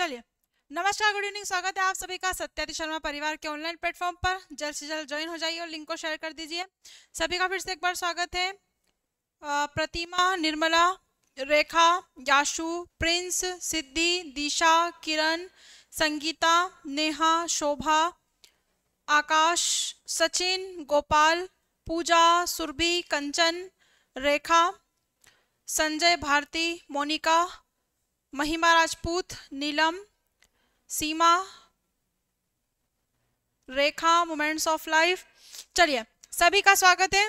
चलिए नमस्कार good evening स्वागत है आप सभी का सत्यादि शर्मा परिवार के ऑनलाइन प्लेटफॉर्म पर जल्द से जल्द ज्वाइन हो जाइए और लिंक को शेयर कर दीजिए सभी का फिर से एक बार स्वागत है Pratima Nirmala Rekha Yashu Prince Siddhi Disha Kiran Sangeeta Neha Shobha Akash Sachin Gopal Pooja Surabhi Kanchan Rekha Sanjay Bharti Monika Mahima Rajput Neelam Seema Rekha moments of life चलिए सभी का स्वागत है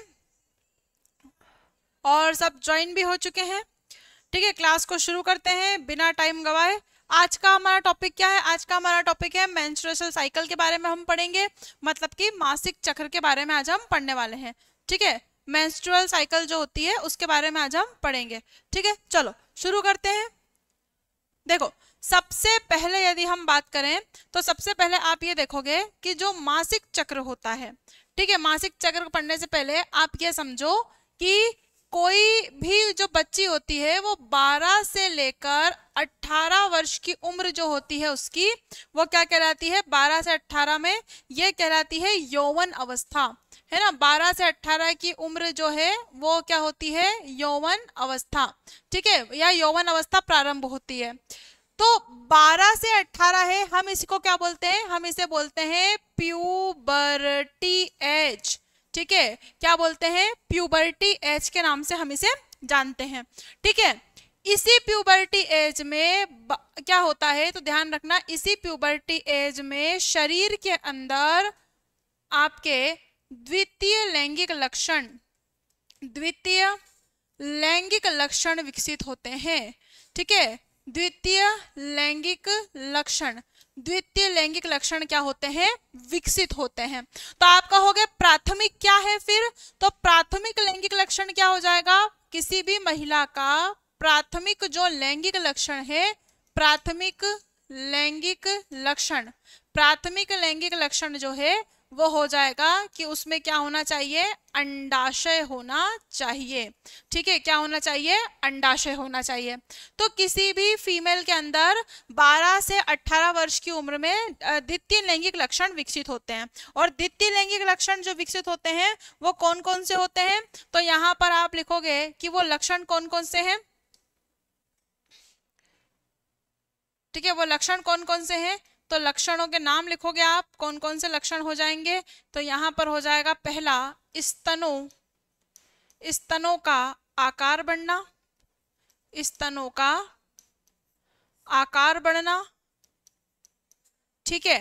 और सब ज्वाइन भी हो चुके हैं ठीक है क्लास को शुरू करते हैं बिना टाइम गवाए आज का हमारा टॉपिक क्या है आज का हमारा टॉपिक है मेंस्ट्रुअल साइकिल के बारे में हम पढ़ेंगे मतलब कि मासिक चक्र के बारे में आज हम पढ़ने वाले हैं ठीक है मेंस्ट्रुअल साइकिल जो होती है उसके बारे में आज हम पढ़ेंगे ठीक है चलो शुरू करते हैं देखो सबसे पहले यदि हम बात करें तो सबसे पहले आप ये देखोगे कि जो मासिक चक्र होता है ठीक है मासिक चक्र पढ़ने से पहले आप ये समझो कि कोई भी जो बच्ची होती है वो 12 से लेकर 18 वर्ष की उम्र जो होती है उसकी वो क्या कहलाती है 12 से 18 में ये कहलाती है यौवन अवस्था है ना 12 से 18 की उम्र जो है वो क्या होती है यौवन अवस्था ठीक है या यौवन अवस्था प्रारंभ होती है तो 12 से 18 है हम इसको क्या बोलते हैं हम इसे बोलते हैं प्यूबर्टी एज ठीक है क्या बोलते हैं प्यूबर्टी एज के नाम से हम इसे जानते हैं ठीक है इसी प्यूबर्टी एज में क्या होता है तो ध्यान रखना इसी प्यूबर्टी एज में शरीर के अंदर आपके द्वितीय लैंगिक लक्षण द्वितीय लैंगिक लक्षण विकसित होते हैं ठीक है द्वितीय लैंगिक लक्षण द्वितीय लैंगिक लक्षण क्या होते हैं विकसित होते हैं तो आप कहोगे प्राथमिक क्या है फिर तो प्राथमिक लैंगिक लक्षण क्या हो जाएगा किसी भी महिला का प्राथमिक जो लैंगिक लक्षण है प्राथमिक लैंगिक लक्षण प्राथमिक लैंगिक लक्षण जो है वो हो जाएगा कि उसमें क्या होना चाहिए अंडाशय होना चाहिए ठीक है क्या होना चाहिए अंडाशय होना चाहिए तो किसी भी फीमेल के अंदर 12 से 18 वर्ष की उम्र में द्वितीय लैंगिक लक्षण विकसित होते हैं और द्वितीय लैंगिक लक्षण जो विकसित होते हैं वो कौन कौन से होते हैं तो यहाँ पर आप लिखोगे कि वो लक्षण कौन कौन से हैं ठीक है वो लक्षण कौन कौन से हैं तो लक्षणों के नाम लिखोगे आप कौन कौन से लक्षण हो जाएंगे तो यहाँ पर हो जाएगा पहला स्तनों स्तनों का आकार बढ़ना स्तनों का आकार बढ़ना ठीक है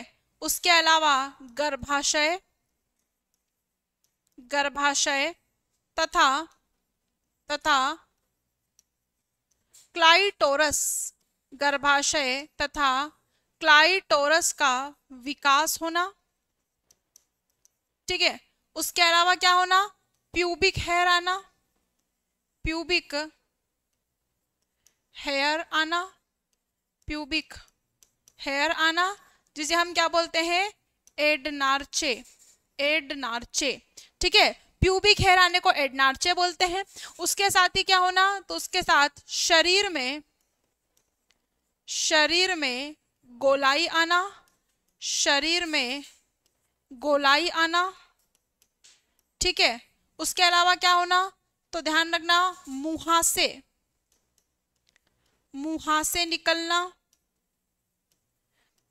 उसके अलावा गर्भाशय गर्भाशय तथा तथा क्लाइटोरस गर्भाशय तथा क्लाइटोरस का विकास होना ठीक है उसके अलावा क्या होना प्यूबिक हेयर आना प्यूबिक हेयर आना प्यूबिक हेयर आना जिसे हम क्या बोलते हैं एडनार्चे एडनार्चे ठीक है प्यूबिक हेयर आने को एडनार्चे बोलते हैं उसके साथ ही क्या होना तो उसके साथ शरीर में शरीर में गोलाई आना शरीर में गोलाई आना ठीक है उसके अलावा क्या होना तो ध्यान रखना मुहा से मुहा से निकलना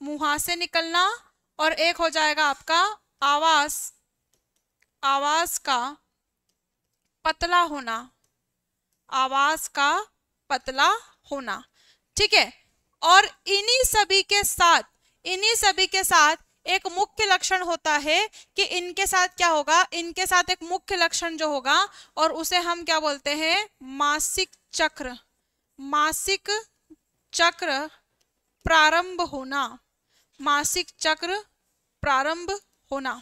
मुहा से निकलना और एक हो जाएगा आपका आवाज आवाज का पतला होना आवाज का पतला होना ठीक है और इन्हीं सभी के साथ इन्हीं सभी के साथ एक मुख्य लक्षण होता है कि इनके साथ क्या होगा इनके साथ एक मुख्य लक्षण जो होगा और उसे हम क्या बोलते हैं मासिक चक्र मासिक चक्र प्रारंभ होना मासिक चक्र प्रारंभ होना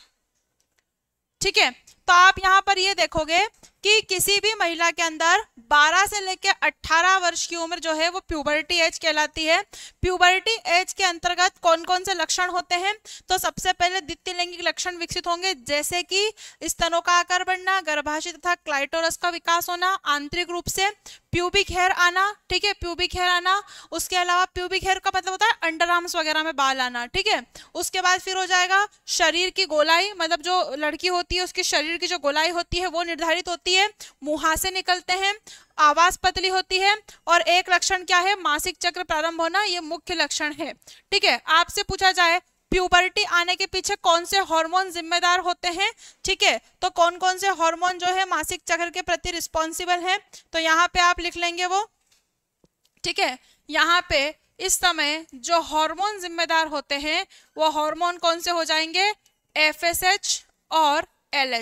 ठीक है तो आप यहां पर ये देखोगे कि किसी भी महिला के अंदर 12 से लेकर 18 वर्ष की उम्र जो है वो प्यूबर्टी एज कहलाती है प्यूबर्टी एज के अंतर्गत कौन कौन से लक्षण होते हैं तो सबसे पहले द्वितीय लैंगिक लक्षण विकसित होंगे जैसे कि स्तनों का आकार बढ़ना गर्भाशय तथा क्लाइटोरस का विकास होना आंतरिक रूप से प्यूबिक हेयर आना ठीक है प्यूबिक हेयर आना उसके अलावा प्यूबिक हेयर का मतलब होता है अंडर आर्म्स वगैरह में बाल आना ठीक है उसके बाद फिर हो जाएगा शरीर की गोलाई मतलब जो लड़की होती है उसके शरीर की जो गोलाई होती है वो निर्धारित होती होती है मुहासे निकलते हैं आवाज पतली होती है और एक लक्षण क्या है मासिक चक्र प्रारंभ होना ये मुख्य लक्षण है ठीक है आपसे पूछा जाए प्यूबर्टी आने के पीछे कौन से हार्मोन जिम्मेदार होते हैं ठीक है तो कौन कौन से हार्मोन जो है मासिक चक्र के प्रति रिस्पॉन्सिबल हैं तो यहाँ पे आप लिख लेंगे वो ठीक है यहाँ पे इस समय जो हार्मोन जिम्मेदार होते हैं वो हार्मोन कौन से हो जाएंगे एफ और एल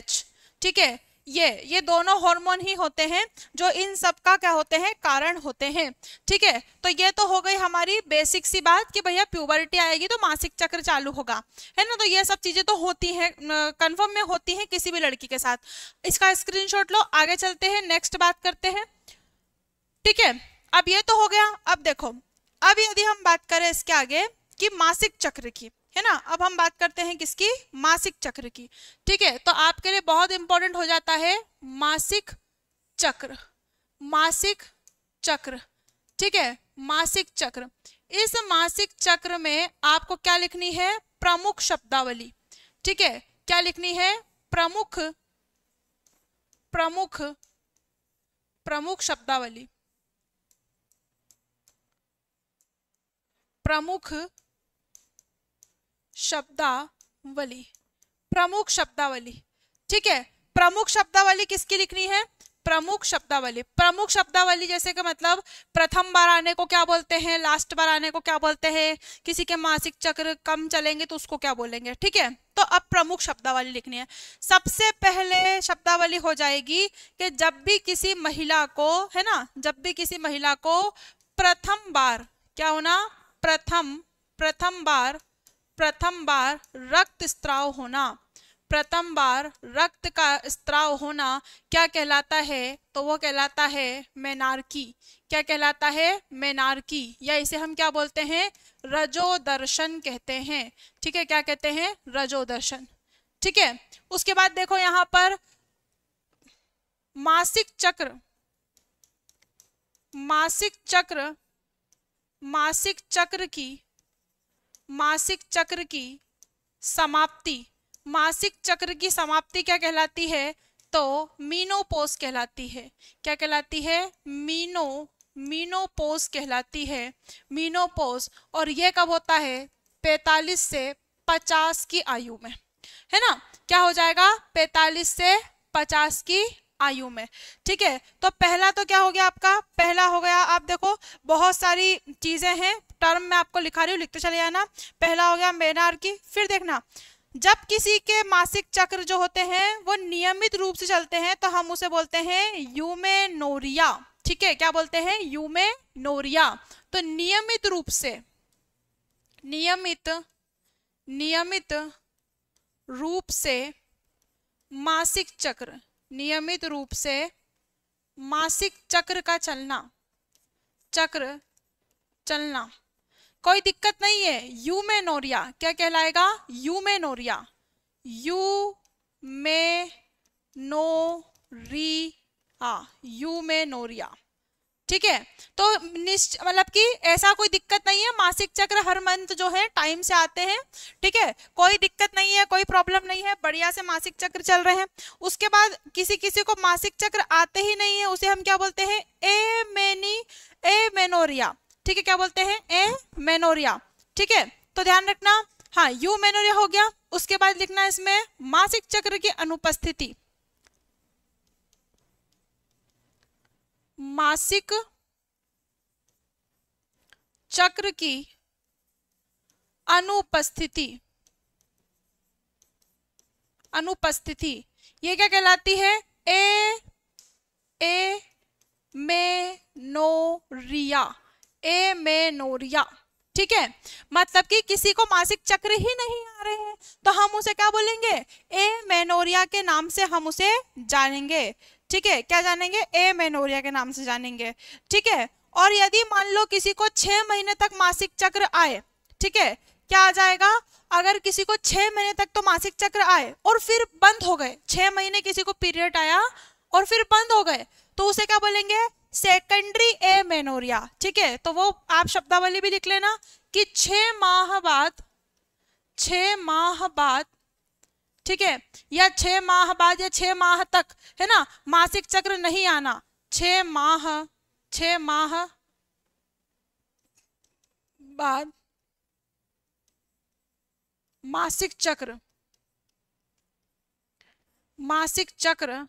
ठीक है ये ये दोनों हार्मोन ही होते हैं जो इन सब का क्या होते हैं कारण होते हैं ठीक है तो ये तो हो गई हमारी बेसिक सी बात कि भैया प्यूबर्टी आएगी तो मासिक चक्र चालू होगा है ना तो ये सब चीजें तो होती हैं कंफर्म में होती हैं किसी भी लड़की के साथ इसका स्क्रीनशॉट लो आगे चलते हैं नेक्स्ट बात करते हैं ठीक है अब ये तो हो गया अब देखो अब यदि हम बात करें इसके आगे कि मासिक चक्र की है ना अब हम बात करते हैं किसकी मासिक चक्र की ठीक है तो आपके लिए बहुत इंपॉर्टेंट हो जाता है मासिक चक्र मासिक चक्र ठीक है मासिक चक्र इस मासिक चक्र में आपको क्या लिखनी है प्रमुख शब्दावली ठीक है क्या लिखनी है प्रमुख प्रमुख प्रमुख शब्दावली प्रमुख शब्दावली प्रमुख शब्दावली ठीक है प्रमुख शब्दावली किसकी लिखनी है प्रमुख शब्दावली प्रमुख शब्दावली जैसे कि मतलब प्रथम बार आने को क्या बोलते हैं लास्ट बार आने को क्या बोलते हैं किसी के मासिक चक्र कम चलेंगे तो उसको क्या बोलेंगे ठीक है तो अब प्रमुख शब्दावली लिखनी है सबसे पहले शब्दावली हो जाएगी कि जब भी किसी महिला को है ना जब भी किसी महिला को प्रथम बार क्या होना प्रथम प्रथम बार प्रथम बार रक्त स्त्राव होना प्रथम बार रक्त का स्त्राव होना क्या कहलाता है तो वो कहलाता है मेनार्की क्या कहलाता है मेनार्की या इसे हम क्या बोलते हैं रजोदर्शन कहते हैं ठीक है क्या कहते हैं रजोदर्शन ठीक है उसके बाद देखो यहाँ पर मासिक चक्र मासिक चक्र मासिक चक्र की मासिक चक्र की समाप्ति मासिक चक्र की समाप्ति क्या कहलाती है तो मीनोपोस कहलाती है क्या कहलाती है मीनो मीनोपोस कहलाती है मीनोपोस और यह कब होता है 45 से 50 की आयु में है ना क्या हो जाएगा 45 से 50 की आयु में ठीक है तो पहला तो क्या हो गया आपका पहला हो गया आप देखो बहुत सारी चीज़ें हैं टर्म में आपको लिखा रही हूँ लिखते चले जाना पहला हो गया मेनार की फिर देखना जब किसी के मासिक चक्र जो होते हैं वो नियमित रूप से चलते हैं तो हम उसे बोलते हैं नोरिया ठीक है क्या बोलते हैं नोरिया तो नियमित रूप से नियमित नियमित रूप से मासिक चक्र नियमित रूप से मासिक चक्र का चलना चक्र चलना कोई दिक्कत नहीं है यूमेनोरिया क्या कहलाएगा यूमेनोरिया यूमेनोरिया यूमेनोरिया ठीक है तो निश्च मतलब कि ऐसा कोई दिक्कत नहीं है मासिक चक्र हर मंथ जो है टाइम से आते हैं ठीक है कोई दिक्कत नहीं है कोई प्रॉब्लम नहीं है बढ़िया से मासिक चक्र चल रहे हैं उसके बाद किसी किसी को मासिक चक्र आते ही नहीं है उसे हम क्या बोलते हैं ए मेनी ए मेनोरिया ठीक है क्या बोलते हैं ए मेनोरिया ठीक है तो ध्यान रखना हाँ यू मेनोरिया हो गया उसके बाद लिखना इसमें मासिक चक्र की अनुपस्थिति मासिक चक्र की अनुपस्थिति अनुपस्थिति ये क्या कहलाती है ए ए मेनोरिया एमेनोरिया ठीक है मतलब कि किसी को मासिक चक्र ही नहीं आ रहे हैं तो हम उसे क्या बोलेंगे ए मेनोरिया के नाम से हम उसे जानेंगे ठीक है क्या जानेंगे ए मेनोरिया के नाम से जानेंगे ठीक है और यदि मान लो किसी को छह महीने तक मासिक चक्र आए ठीक है क्या आ जाएगा अगर किसी को छह महीने तक तो मासिक चक्र आए और फिर बंद हो गए छह महीने किसी को पीरियड आया और फिर बंद हो गए तो उसे क्या बोलेंगे सेकेंडरी ए मेनोरिया ठीक है तो वो आप शब्दावली भी लिख लेना कि छह माह बाद छ माह बाद ठीक है या छ माह बाद या छ माह तक है ना मासिक चक्र नहीं आना छह माह छ माह बाद मासिक चक्र मासिक चक्र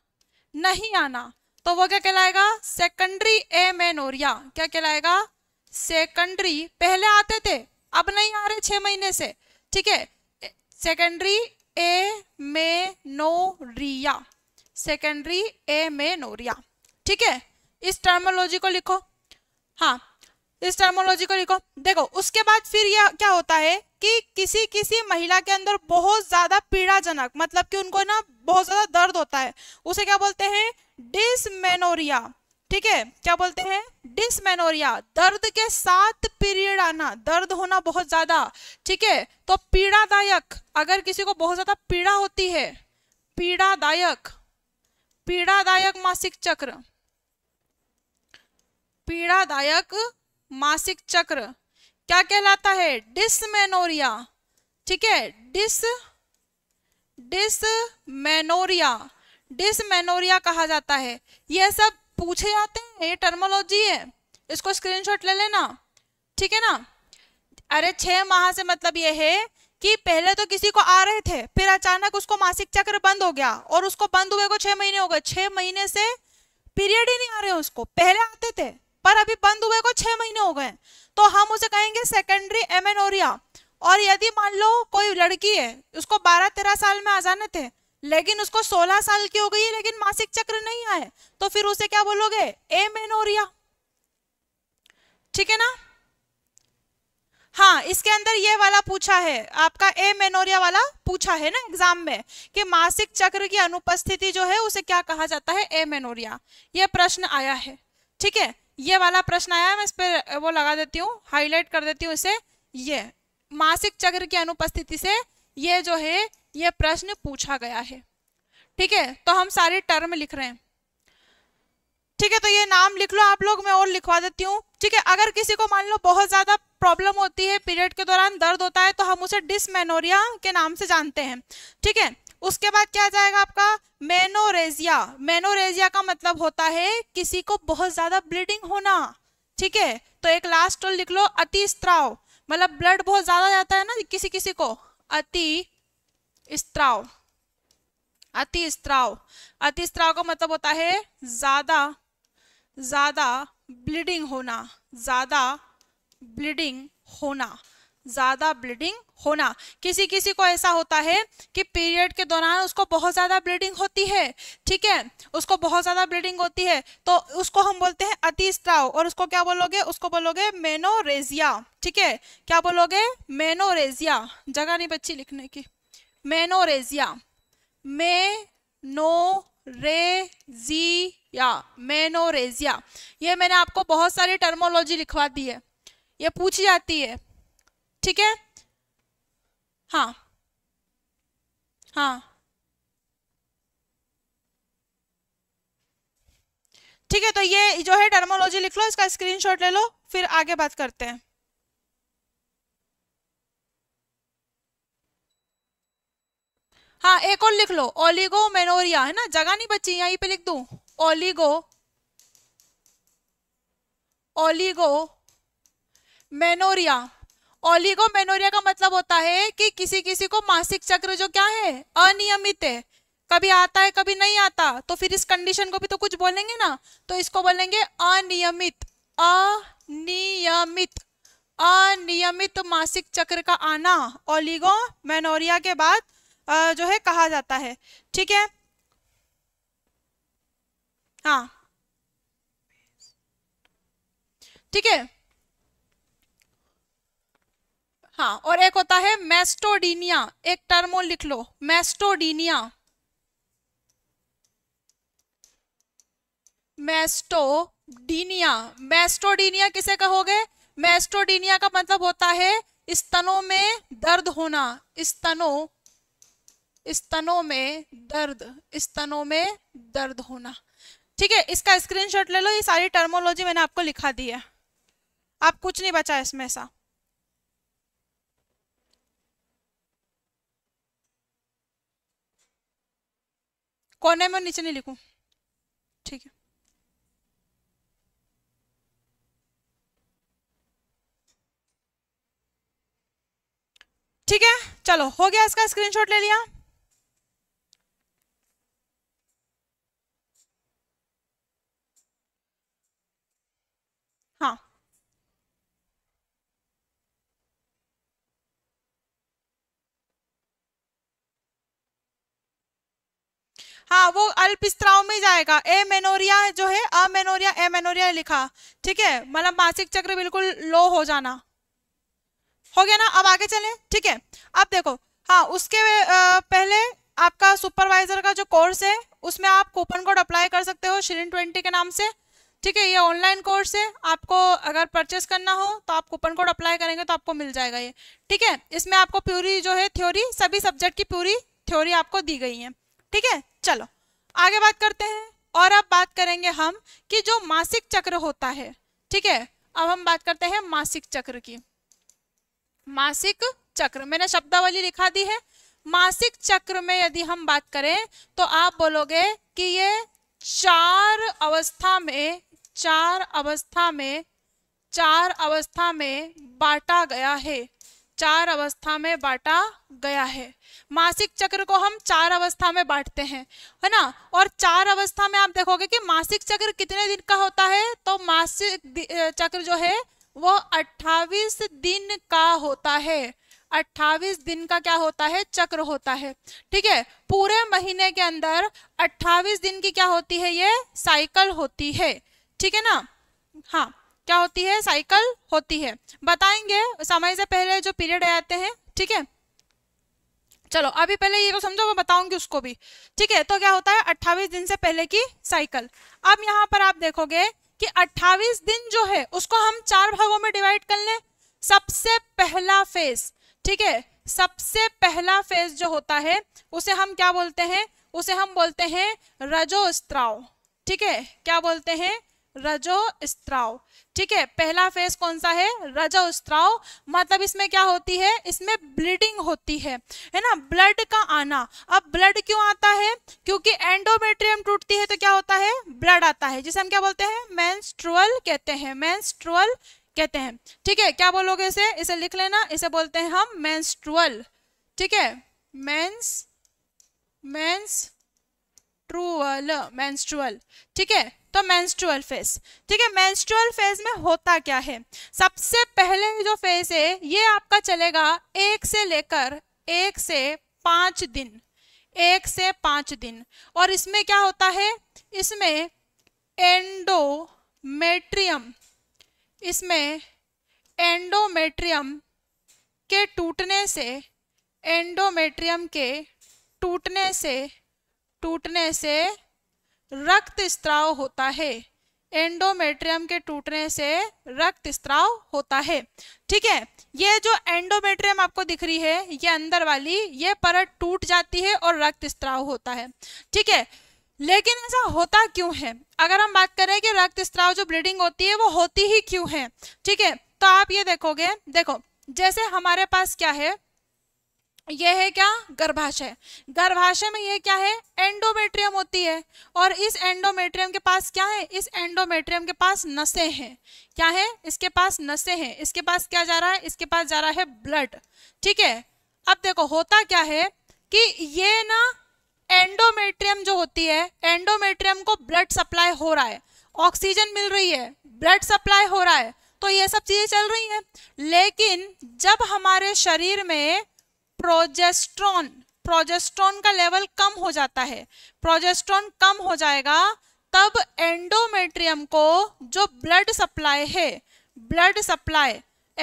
नहीं आना तो वो क्या कहलाएगा सेकेंडरी एमेनोरिया क्या कहलाएगा सेकेंडरी पहले आते थे अब नहीं आ रहे छह महीने से ठीक है सेकेंडरी ए मेनोरिया सेकेंडरी ए मेनोरिया ठीक है इस टर्मोलॉजी को लिखो हाँ इस टर्मोलॉजी को लिखो देखो उसके बाद फिर यह क्या होता है कि किसी किसी महिला के अंदर बहुत ज्यादा पीड़ाजनक मतलब कि उनको ना बहुत ज्यादा दर्द होता है उसे क्या बोलते हैं डिसमेनोरिया ठीक है क्या बोलते हैं डिसमेनोरिया दर्द के साथ पीरियड आना दर्द होना बहुत ज्यादा ठीक है तो पीड़ादायक अगर किसी को बहुत ज्यादा पीड़ा होती है पीड़ादायक पीड़ादायक मासिक चक्र पीड़ादायक मासिक चक्र क्या कहलाता है डिसमेनोरिया ठीक है डिस डिसमेनोरिया डिसमेनोरिया कहा जाता है यह सब पूछे जाते हैं ये टर्मोलॉजी है इसको स्क्रीनशॉट ले लेना ठीक है ना अरे छह माह से मतलब यह है कि पहले तो किसी को आ रहे थे फिर अचानक उसको मासिक चक्र बंद हो गया और उसको बंद हुए को छह महीने हो गए छह महीने से पीरियड ही नहीं आ रहे उसको पहले आते थे पर अभी बंद हुए को छह महीने हो गए तो हम उसे कहेंगे सेकेंडरी एमेनोरिया और यदि मान लो कोई लड़की है उसको बारह तेरह साल में अजानत है लेकिन उसको सोलह साल की हो गई है लेकिन मासिक चक्र नहीं आए तो फिर उसे क्या बोलोगे ए मेनोरिया ठीक है ना हाँ इसके अंदर ये वाला पूछा है आपका ए मेनोरिया वाला पूछा है ना एग्जाम में कि मासिक चक्र की अनुपस्थिति जो है उसे क्या कहा जाता है ए मेनोरिया ये प्रश्न आया है ठीक है ये वाला प्रश्न आया है मैं इस पर वो लगा देती हूँ हाईलाइट कर देती हूँ इसे ये मासिक चक्र की अनुपस्थिति से ये जो है ये प्रश्न पूछा गया है ठीक है तो हम सारे टर्म लिख रहे हैं ठीक है तो ये नाम लिख लो आप लोग मैं और लिखवा देती हूँ ठीक है अगर किसी को मान लो बहुत ज़्यादा प्रॉब्लम होती है पीरियड के दौरान दर्द होता है तो हम उसे डिसमेनोरिया के नाम से जानते हैं ठीक है उसके बाद क्या जाएगा आपका मेनोरेजिया मेनोरेजिया का मतलब होता है किसी को बहुत ज़्यादा ब्लीडिंग होना ठीक है तो एक लास्ट लिख लो अति स्त्राव मतलब ब्लड बहुत ज़्यादा जाता है ना किसी किसी को अति स्त्राव अति स्त्राव अति स्त्राव का मतलब होता है ज़्यादा ज़्यादा ब्लीडिंग होना ज़्यादा ब्लीडिंग होना ज़्यादा ब्लीडिंग होना किसी किसी को ऐसा होता है कि पीरियड के दौरान उसको बहुत ज़्यादा ब्लीडिंग होती है ठीक है उसको बहुत ज़्यादा ब्लीडिंग होती है तो उसको हम बोलते हैं अति स्त्राव और उसको क्या बोलोगे उसको बोलोगे मेनोरेजिया ठीक है क्या बोलोगे मेनोरेजिया जगह नहीं बच्ची लिखने की मेनोरेजिया जी रेजिया मेनोरेजिया ये मैंने आपको बहुत सारी टर्मोलॉजी लिखवा दी है ये पूछी जाती है ठीक है हाँ हाँ ठीक है तो ये जो है टर्मोलॉजी लिख लो इसका स्क्रीनशॉट ले लो फिर आगे बात करते हैं हाँ एक और लिख लो ओलिगो मेनोरिया है ना जगह नहीं बची यहीं पे लिख दू ओलिगो ओलिगो मेनोरिया ओलिगोमेनोरिया का मतलब होता है कि किसी किसी को मासिक चक्र जो क्या है अनियमित है कभी आता है कभी नहीं आता तो फिर इस कंडीशन को भी तो कुछ बोलेंगे ना तो इसको बोलेंगे अनियमित अनियमित अनियमित मासिक चक्र का आना ओलिगो मेनोरिया के बाद जो है कहा जाता है ठीक है हाँ ठीक है हाँ और एक होता है मेस्टोडीनिया एक टर्म और लिख लो मेस्टोडीनिया मेस्टोडीनिया मेस्टोडीनिया किसे कहोगे मेस्टोडीनिया का मतलब होता है स्तनों में दर्द होना स्तनों स्तनों में दर्द स्तनों में दर्द होना ठीक है इसका स्क्रीनशॉट ले लो ये सारी टर्मोलॉजी मैंने आपको लिखा दी है आप कुछ नहीं बचा इसमें सा कोने में नीचे नहीं लिखूं ठीक है ठीक है चलो हो गया इसका स्क्रीनशॉट ले लिया हाँ वो अल्पिस्त्राव में जाएगा ए मेनोरिया जो है अमेनोरिया मेनोरिया लिखा ठीक है मतलब मासिक चक्र बिल्कुल लो हो जाना हो गया ना अब आगे चले ठीक है अब देखो हाँ उसके पहले आपका सुपरवाइजर का जो कोर्स है उसमें आप कूपन कोड अप्लाई कर सकते हो श्रीन ट्वेंटी के नाम से ठीक है ये ऑनलाइन कोर्स है आपको अगर परचेस करना हो तो आप कूपन कोड अप्लाई करेंगे तो आपको मिल जाएगा ये ठीक है इसमें आपको प्यूरी जो है थ्योरी सभी सब्जेक्ट की प्यूरी थ्योरी आपको दी गई है ठीक है चलो आगे बात करते हैं और अब बात करेंगे हम कि जो मासिक चक्र होता है ठीक है अब हम बात करते हैं मासिक चक्र की मासिक चक्र मैंने शब्दावली लिखा दी है मासिक चक्र में यदि हम बात करें तो आप बोलोगे कि ये चार अवस्था में चार अवस्था में चार अवस्था में बांटा गया है चार अवस्था में बांटा गया है मासिक चक्र को हम चार अवस्था में बांटते हैं है ना और चार अवस्था में आप देखोगे कि मासिक चक्र कितने दिन का होता है तो मासिक चक्र जो है वो 28 दिन का होता है 28 दिन का क्या होता है चक्र होता है ठीक है पूरे महीने के अंदर 28 दिन की क्या होती है ये साइकिल होती है ठीक है ना हाँ क्या होती है साइकिल होती है बताएंगे समय से पहले जो पीरियड आते हैं ठीक है चलो अभी पहले ये तो समझो मैं बताऊंगी उसको भी ठीक है तो क्या होता है अट्ठावी दिन से पहले की साइकिल अब यहाँ पर आप देखोगे कि अट्ठावीस दिन जो है उसको हम चार भागों में डिवाइड कर लें सबसे पहला फेज ठीक है सबसे पहला फेज जो होता है उसे हम क्या बोलते हैं उसे हम बोलते हैं रजोस्त्राव ठीक है क्या बोलते हैं रजो स्त्राव ठीक है पहला फेज कौन सा है रजो स्त्राव मतलब इसमें क्या होती है इसमें ब्लीडिंग होती है है ना ब्लड का आना अब ब्लड क्यों आता है क्योंकि एंडोमेट्रियम टूटती है तो क्या होता है ब्लड आता है जिसे हम क्या बोलते हैं मेंस्ट्रुअल कहते हैं मेंस्ट्रुअल कहते हैं ठीक है क्या बोलोगे इसे इसे लिख लेना इसे बोलते हैं हम मेंस्ट्रुअल ठीक है मेंस मेंस ट्रूअल मेंस्ट्रुअल ठीक है तो मेंस्ट्रुअल फेज ठीक है मेंस्ट्रुअल फेज में होता क्या है सबसे पहले जो फेज है ये आपका चलेगा एक से लेकर एक से पाँच दिन एक से पाँच दिन और इसमें क्या होता है इसमें एंडोमेट्रियम इसमें एंडोमेट्रियम के टूटने से एंडोमेट्रियम के टूटने से टूटने से रक्त स्त्राव होता है एंडोमेट्रियम के टूटने से रक्त स्त्राव होता है ठीक है ये जो एंडोमेट्रियम आपको दिख रही है ये अंदर वाली ये परत टूट जाती है और रक्त स्त्राव होता है ठीक है लेकिन ऐसा होता क्यों है अगर हम बात करें कि रक्त स्त्राव जो ब्लीडिंग होती है वो होती ही क्यों है ठीक है तो आप ये देखोगे देखो जैसे हमारे पास क्या है यह है क्या गर्भाशय गर्भाशय में यह क्या है एंडोमेट्रियम होती है और इस एंडोमेट्रियम के पास क्या है इस एंडोमेट्रियम के पास नसें हैं क्या है इसके पास नसें हैं इसके पास क्या जा रहा है इसके पास जा रहा है ब्लड ठीक है अब देखो होता क्या है कि ये ना एंडोमेट्रियम जो होती है एंडोमेट्रियम को ब्लड सप्लाई हो रहा है ऑक्सीजन मिल रही है ब्लड सप्लाई हो रहा है तो ये सब चीज़ें चल रही हैं लेकिन जब हमारे शरीर में प्रोजेस्ट्रॉन प्रोजेस्ट्रॉन का लेवल कम हो जाता है प्रोजेस्ट्रॉन कम हो जाएगा तब एंडोमेट्रियम को जो ब्लड सप्लाई है ब्लड सप्लाई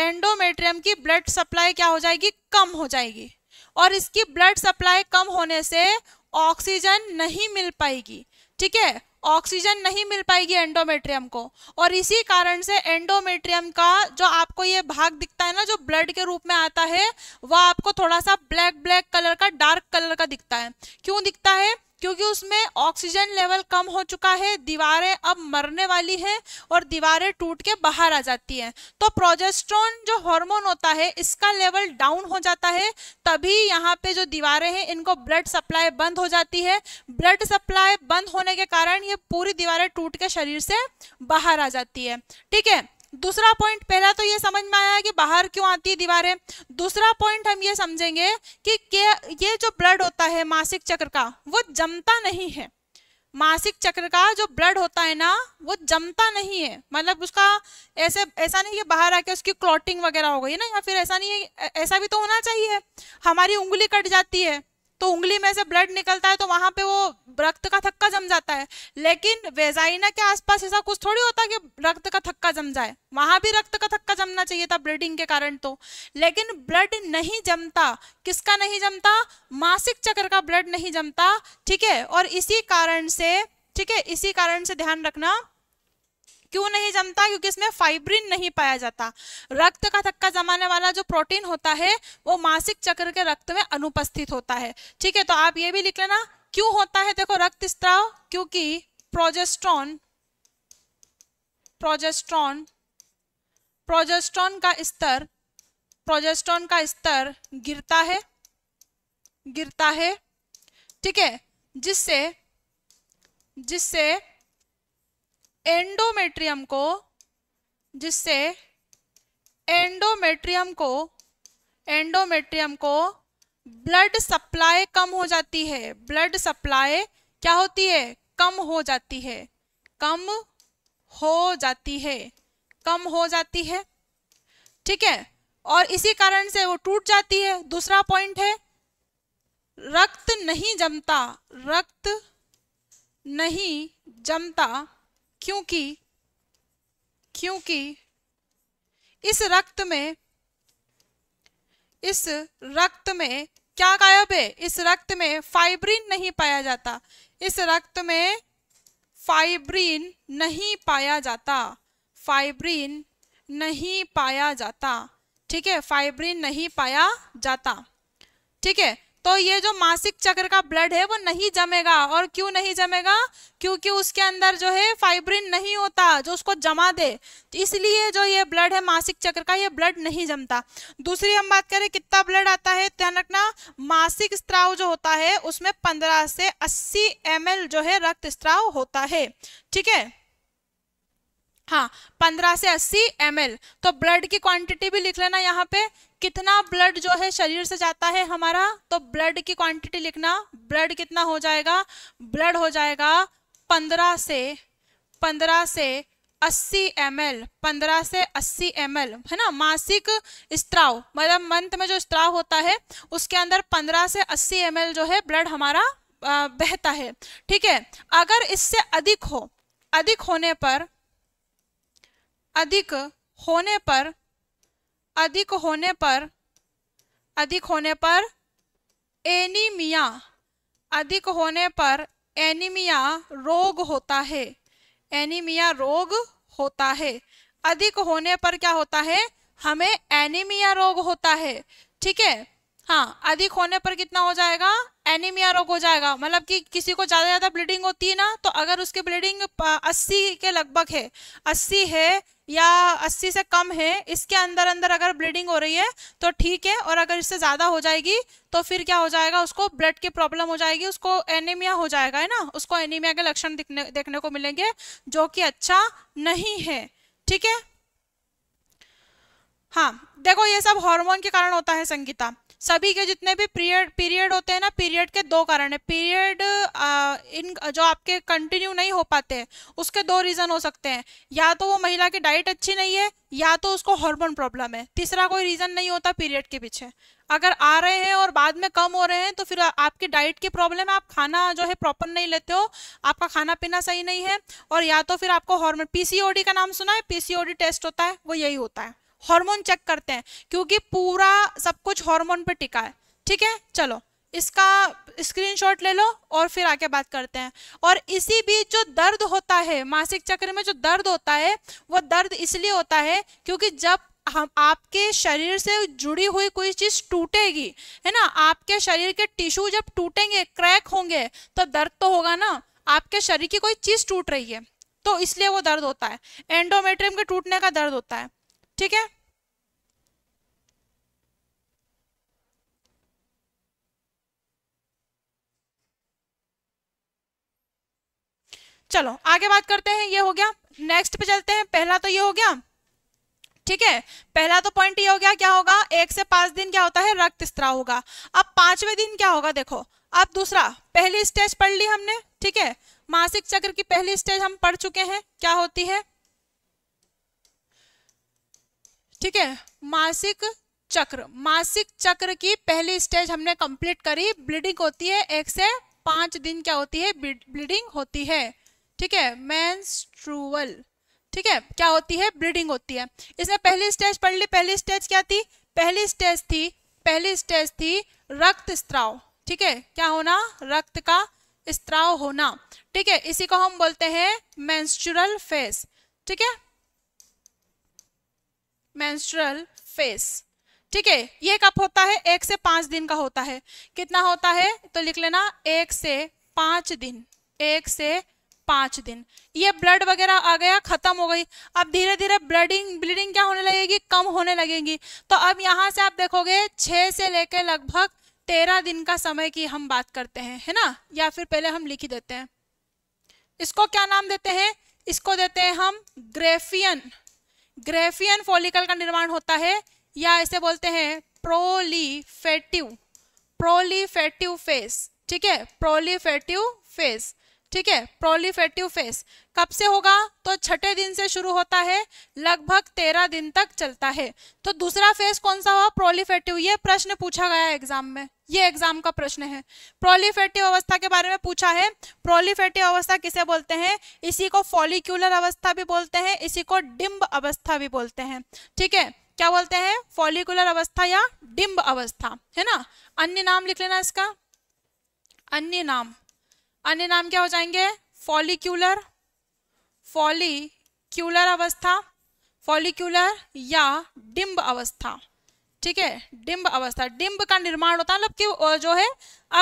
एंडोमेट्रियम की ब्लड सप्लाई क्या हो जाएगी कम हो जाएगी और इसकी ब्लड सप्लाई कम होने से ऑक्सीजन नहीं मिल पाएगी ठीक है ऑक्सीजन नहीं मिल पाएगी एंडोमेट्रियम को और इसी कारण से एंडोमेट्रियम का जो आपको ये भाग दिखता है ना जो ब्लड के रूप में आता है वह आपको थोड़ा सा ब्लैक ब्लैक कलर का डार्क कलर का दिखता है क्यों दिखता है क्योंकि उसमें ऑक्सीजन लेवल कम हो चुका है दीवारें अब मरने वाली हैं और दीवारें टूट के बाहर आ जाती हैं तो प्रोजेस्ट्रॉन जो हार्मोन होता है इसका लेवल डाउन हो जाता है तभी यहाँ पे जो दीवारें हैं इनको ब्लड सप्लाई बंद हो जाती है ब्लड सप्लाई बंद होने के कारण ये पूरी दीवारें टूट के शरीर से बाहर आ जाती है ठीक है दूसरा पॉइंट पहला तो ये समझ में आया कि बाहर क्यों आती है दीवारें दूसरा पॉइंट हम ये समझेंगे कि ये जो ब्लड होता है मासिक चक्र का वो जमता नहीं है मासिक चक्र का जो ब्लड होता है ना वो जमता नहीं है मतलब उसका ऐसे ऐसा नहीं कि बाहर आके उसकी क्लॉटिंग वगैरह हो गई ना या फिर ऐसा नहीं है ऐसा भी तो होना चाहिए हमारी उंगली कट जाती है तो उंगली में से ब्लड निकलता है तो वहां पे वो रक्त का थक्का जम जाता है लेकिन वेजाइना के आसपास ऐसा कुछ थोड़ी होता कि रक्त का थक्का जम जाए वहां भी रक्त का थक्का जमना चाहिए था ब्लीडिंग के कारण तो लेकिन ब्लड नहीं जमता किसका नहीं जमता मासिक चक्र का ब्लड नहीं जमता ठीक है और इसी कारण से ठीक है इसी कारण से ध्यान रखना क्यों नहीं जमता क्योंकि इसमें फाइब्रिन नहीं पाया जाता रक्त का थक्का जमाने वाला जो प्रोटीन होता है वो मासिक चक्र के रक्त में अनुपस्थित होता है ठीक है तो आप ये भी लिख लेना क्यों होता है देखो रक्त स्त्राव क्योंकि प्रोजेस्ट्रॉन प्रोजेस्ट्रॉन प्रोजेस्ट्रॉन का स्तर प्रोजेस्ट्रॉन का स्तर गिरता है गिरता है ठीक है जिससे जिससे एंडोमेट्रियम को जिससे एंडोमेट्रियम को एंडोमेट्रियम को ब्लड सप्लाई कम हो जाती है ब्लड सप्लाई क्या होती है कम हो जाती है कम हो जाती है कम हो जाती है ठीक है और इसी कारण से वो टूट जाती है दूसरा पॉइंट है रक्त नहीं जमता रक्त नहीं जमता क्योंकि क्योंकि इस रक्त में इस रक्त में क्या गायब है इस रक्त में फाइब्रिन नहीं पाया जाता इस रक्त में फाइब्रिन नहीं पाया जाता फाइब्रिन नहीं पाया जाता ठीक है फाइब्रिन नहीं पाया जाता ठीक है तो ये जो मासिक चक्र का ब्लड है वो नहीं जमेगा और क्यों नहीं जमेगा क्योंकि उसके अंदर जो है फाइब्रिन नहीं होता जो उसको जमा दे तो इसलिए जो ये ब्लड है मासिक चक्र का ये ब्लड नहीं जमता दूसरी हम बात करें कितना ब्लड आता है ध्यान रखना मासिक स्त्राव जो होता है उसमें पंद्रह से अस्सी एम जो है रक्त स्त्राव होता है ठीक है हाँ पंद्रह से अस्सी एम तो ब्लड की क्वांटिटी भी लिख लेना यहाँ पे कितना ब्लड जो है शरीर से जाता है हमारा तो ब्लड की क्वांटिटी लिखना ब्लड कितना हो जाएगा ब्लड हो जाएगा पंद्रह से पंद्रह से अस्सी एम एल पंद्रह से अस्सी एम एल है ना मासिक स्त्राव मतलब मंथ में जो स्त्राव होता है उसके अंदर पंद्रह से अस्सी एम एल जो है ब्लड हमारा बहता है ठीक है अगर इससे अधिक हो अधिक होने पर अधिक होने पर अधिक होने पर अधिक होने पर एनीमिया अधिक होने पर एनीमिया रोग होता है एनीमिया रोग होता है अधिक होने पर क्या होता है हमें एनीमिया रोग होता है ठीक है हाँ अधिक होने पर कितना हो जाएगा एनीमिया रोग हो जाएगा मतलब कि किसी को ज़्यादा ज़्यादा ब्लीडिंग होती है ना तो अगर उसकी ब्लीडिंग अस्सी के लगभग है अस्सी है या 80 से कम है इसके अंदर अंदर अगर ब्लीडिंग हो रही है तो ठीक है और अगर इससे ज़्यादा हो जाएगी तो फिर क्या हो जाएगा उसको ब्लड की प्रॉब्लम हो जाएगी उसको एनीमिया हो जाएगा है ना उसको एनीमिया के लक्षण दिखने देखने को मिलेंगे जो कि अच्छा नहीं है ठीक है हाँ देखो ये सब हार्मोन के कारण होता है संगीता सभी के जितने भी पीरियड पीरियड होते हैं ना पीरियड के दो कारण है पीरियड इन जो आपके कंटिन्यू नहीं हो पाते हैं उसके दो रीज़न हो सकते हैं या तो वो महिला की डाइट अच्छी नहीं है या तो उसको हार्मोन प्रॉब्लम है तीसरा कोई रीज़न नहीं होता पीरियड के पीछे अगर आ रहे हैं और बाद में कम हो रहे हैं तो फिर आपकी डाइट की प्रॉब्लम है आप खाना जो है प्रॉपर नहीं लेते हो आपका खाना पीना सही नहीं है और या तो फिर आपको हॉर्मोन पी का नाम सुना है पी टेस्ट होता है वो यही होता है हार्मोन चेक करते हैं क्योंकि पूरा सब कुछ हार्मोन पर टिका है ठीक है चलो इसका स्क्रीनशॉट ले लो और फिर आके बात करते हैं और इसी बीच जो दर्द होता है मासिक चक्र में जो दर्द होता है वो दर्द इसलिए होता है क्योंकि जब हम आपके शरीर से जुड़ी हुई कोई चीज़ टूटेगी है ना आपके शरीर के टिश्यू जब टूटेंगे क्रैक होंगे तो दर्द तो होगा ना आपके शरीर की कोई चीज़ टूट रही है तो इसलिए वो दर्द होता है एंडोमेट्रियम के टूटने का दर्द होता है ठीक है चलो आगे बात करते हैं ये हो गया नेक्स्ट पे चलते हैं पहला तो ये हो गया ठीक है पहला तो पॉइंट ये हो गया क्या होगा एक से पांच दिन क्या होता है रक्त स्त्राव होगा अब पांचवें दिन क्या होगा देखो अब दूसरा पहली स्टेज पढ़ ली हमने ठीक है मासिक चक्र की पहली स्टेज हम पढ़ चुके हैं क्या होती है ठीक है मासिक चक्र मासिक चक्र की पहली स्टेज हमने कंप्लीट करी ब्लीडिंग होती है एक से पांच दिन क्या होती है ब्लीडिंग होती है ठीक है मैंस्ट्रुअल ठीक है क्या होती है ब्लीडिंग होती है इसमें पहली स्टेज पढ़ ली पहली स्टेज क्या थी पहली स्टेज थी पहली स्टेज थी रक्त स्त्राव ठीक है क्या होना रक्त का स्त्राव होना ठीक है इसी को हम बोलते हैं मेंस्ट्रुअल फेस ठीक है मेंस्ट्रुअल फेस ठीक है ये कब होता है एक से पांच दिन का होता है कितना होता है तो लिख लेना एक से पांच दिन एक से पांच दिन ये ब्लड वगैरह आ गया खत्म हो गई अब धीरे धीरे ब्लडिंग ब्लीडिंग क्या होने लगेगी कम होने लगेगी तो अब यहाँ से आप देखोगे छः से लेकर लगभग तेरह दिन का समय की हम बात करते हैं है ना या फिर पहले हम लिख ही देते हैं इसको क्या नाम देते हैं इसको देते हैं हम ग्रेफियन ग्रेफियन फॉलिकल का निर्माण होता है या इसे बोलते हैं प्रोलीफेटिव प्रोलीफेटिव फेस ठीक है प्रोलीफेटिव फेस ठीक है प्रोलिफेटिव फेस कब से होगा तो छठे दिन से शुरू होता है लगभग तेरह दिन तक चलता है तो दूसरा फेस कौन सा हुआ प्रोलिफेटिव ये प्रश्न पूछा गया एग्जाम में ये एग्जाम का प्रश्न है प्रोलिफेटिव अवस्था के बारे में पूछा है प्रोलिफेटिव अवस्था किसे बोलते हैं इसी को फॉलिक्यूलर अवस्था भी बोलते हैं इसी को डिम्ब अवस्था भी बोलते हैं ठीक है क्या बोलते हैं फॉलिकुलर अवस्था या डिम्ब अवस्था है ना अन्य नाम लिख लेना इसका अन्य नाम अन्य नाम क्या हो जाएंगे फॉलिक्यूलर फॉलिक्यूलर अवस्था फॉलिक्यूलर या डिम्ब अवस्था ठीक है डिम्ब अवस्था डिम्ब का निर्माण होता है मतलब कि जो है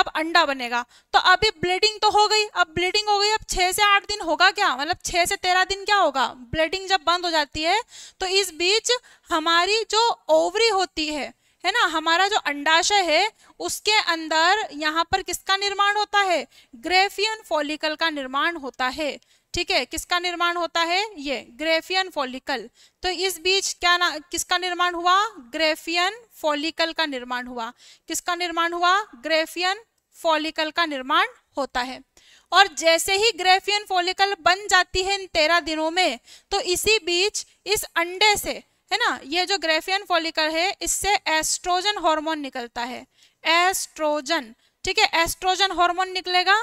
अब अंडा बनेगा तो अभी ब्लीडिंग तो हो गई अब ब्लीडिंग हो गई अब छः से आठ दिन होगा क्या मतलब छः से तेरह दिन क्या होगा ब्लीडिंग जब बंद हो जाती है तो इस बीच हमारी जो ओवरी होती है है ना हमारा जो अंडाशय है उसके अंदर यहाँ पर किसका निर्माण होता है ग्रेफियन फॉलिकल का निर्माण होता है ठीक है किसका निर्माण होता है ये ग्रेफियन फॉलिकल तो इस बीच क्या ना किसका निर्माण हुआ ग्रेफियन फॉलिकल का निर्माण हुआ किसका निर्माण हुआ ग्रेफियन फॉलिकल का निर्माण होता है और जैसे ही ग्रेफियन फॉलिकल बन जाती है इन तेरह दिनों में तो इसी बीच इस अंडे से है ना ये जो ग्रेफियन फॉलिकल है इससे एस्ट्रोजन हार्मोन निकलता है एस्ट्रोजन ठीक है एस्ट्रोजन हार्मोन निकलेगा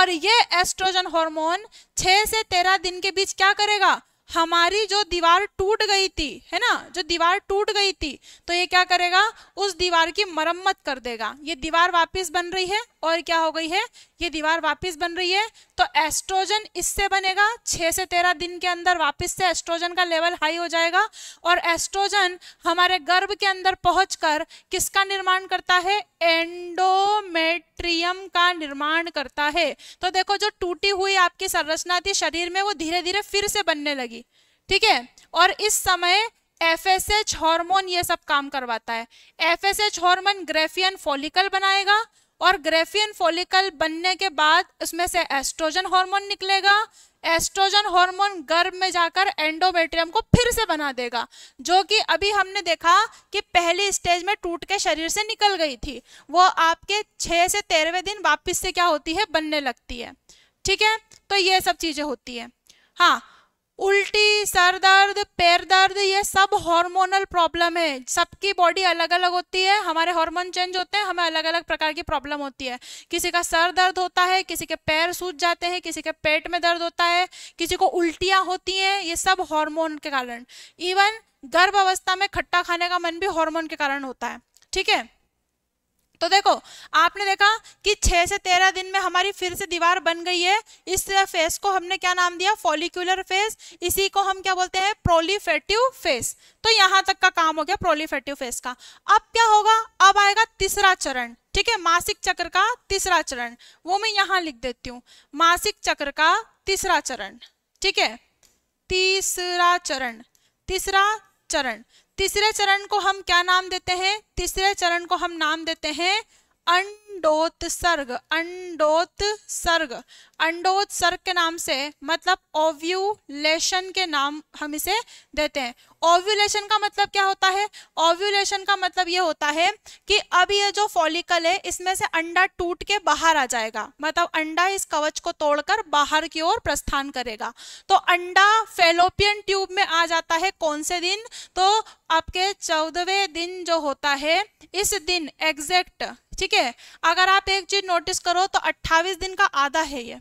और ये एस्ट्रोजन हार्मोन छह से तेरह दिन के बीच क्या करेगा हमारी जो दीवार टूट गई थी है ना जो दीवार टूट गई थी तो ये क्या करेगा उस दीवार की मरम्मत कर देगा ये दीवार वापस बन रही है और क्या हो गई है ये दीवार वापस बन रही है तो एस्ट्रोजन इससे बनेगा छः से तेरह दिन के अंदर वापस से एस्ट्रोजन का लेवल हाई हो जाएगा और एस्ट्रोजन हमारे गर्भ के अंदर पहुंचकर किसका निर्माण करता है एंडोमेट्रियम का निर्माण करता है तो देखो जो टूटी हुई आपकी संरचना थी शरीर में वो धीरे धीरे फिर से बनने लगी ठीक है और इस समय एफ हॉर्मोन ये सब काम करवाता है एफ हॉर्मोन ग्रेफियन फॉलिकल बनाएगा और ग्रेफियन फोलिकल बनने के बाद उसमें से एस्ट्रोजन हार्मोन निकलेगा एस्ट्रोजन हार्मोन गर्भ में जाकर एंडोमेट्रियम को फिर से बना देगा जो कि अभी हमने देखा कि पहली स्टेज में टूट के शरीर से निकल गई थी वो आपके छः से तेरहवें दिन वापस से क्या होती है बनने लगती है ठीक है तो ये सब चीज़ें होती है हाँ उल्टी सर दर्द पैर दर्द ये सब हार्मोनल प्रॉब्लम है सबकी बॉडी अलग अलग होती है हमारे हार्मोन चेंज होते हैं हमें अलग अलग प्रकार की प्रॉब्लम होती है किसी का सर दर्द होता है किसी के पैर सूज जाते हैं किसी के पेट में दर्द होता है किसी को उल्टियाँ होती हैं ये सब हार्मोन के कारण इवन गर्भ अवस्था में खट्टा खाने का मन भी हॉर्मोन के कारण होता है ठीक है तो देखो आपने देखा कि छः से तेरह दिन में हमारी फिर से दीवार बन गई है इस फेस को हमने क्या नाम दिया फॉलिकुलर फेस इसी को हम क्या बोलते हैं प्रोलीफेटिव फेस तो यहां तक का काम हो गया प्रोलीफेटिव फेस का अब क्या होगा अब आएगा तीसरा चरण ठीक है मासिक चक्र का तीसरा चरण वो मैं यहां लिख देती हूँ मासिक चक्र का तीसरा चरण ठीक है तीसरा चरण तीसरा चरण तीसरे चरण को हम क्या नाम देते हैं तीसरे चरण को हम नाम देते हैं अंड अंडोत सर्ग अंडोत सर्ग अंडोत सर्ग के नाम से मतलब ओव्यूलेशन के नाम हम इसे देते हैं ओव्यूलेशन का मतलब क्या होता है ओव्यूलेशन का मतलब ये होता है कि अब ये जो फॉलिकल है इसमें से अंडा टूट के बाहर आ जाएगा मतलब अंडा इस कवच को तोड़कर बाहर की ओर प्रस्थान करेगा तो अंडा फेलोपियन ट्यूब में आ जाता है कौन से दिन तो आपके चौदहवें दिन जो होता है इस दिन एग्जैक्ट ठीक है अगर आप एक चीज नोटिस करो तो 28 दिन का आधा है ये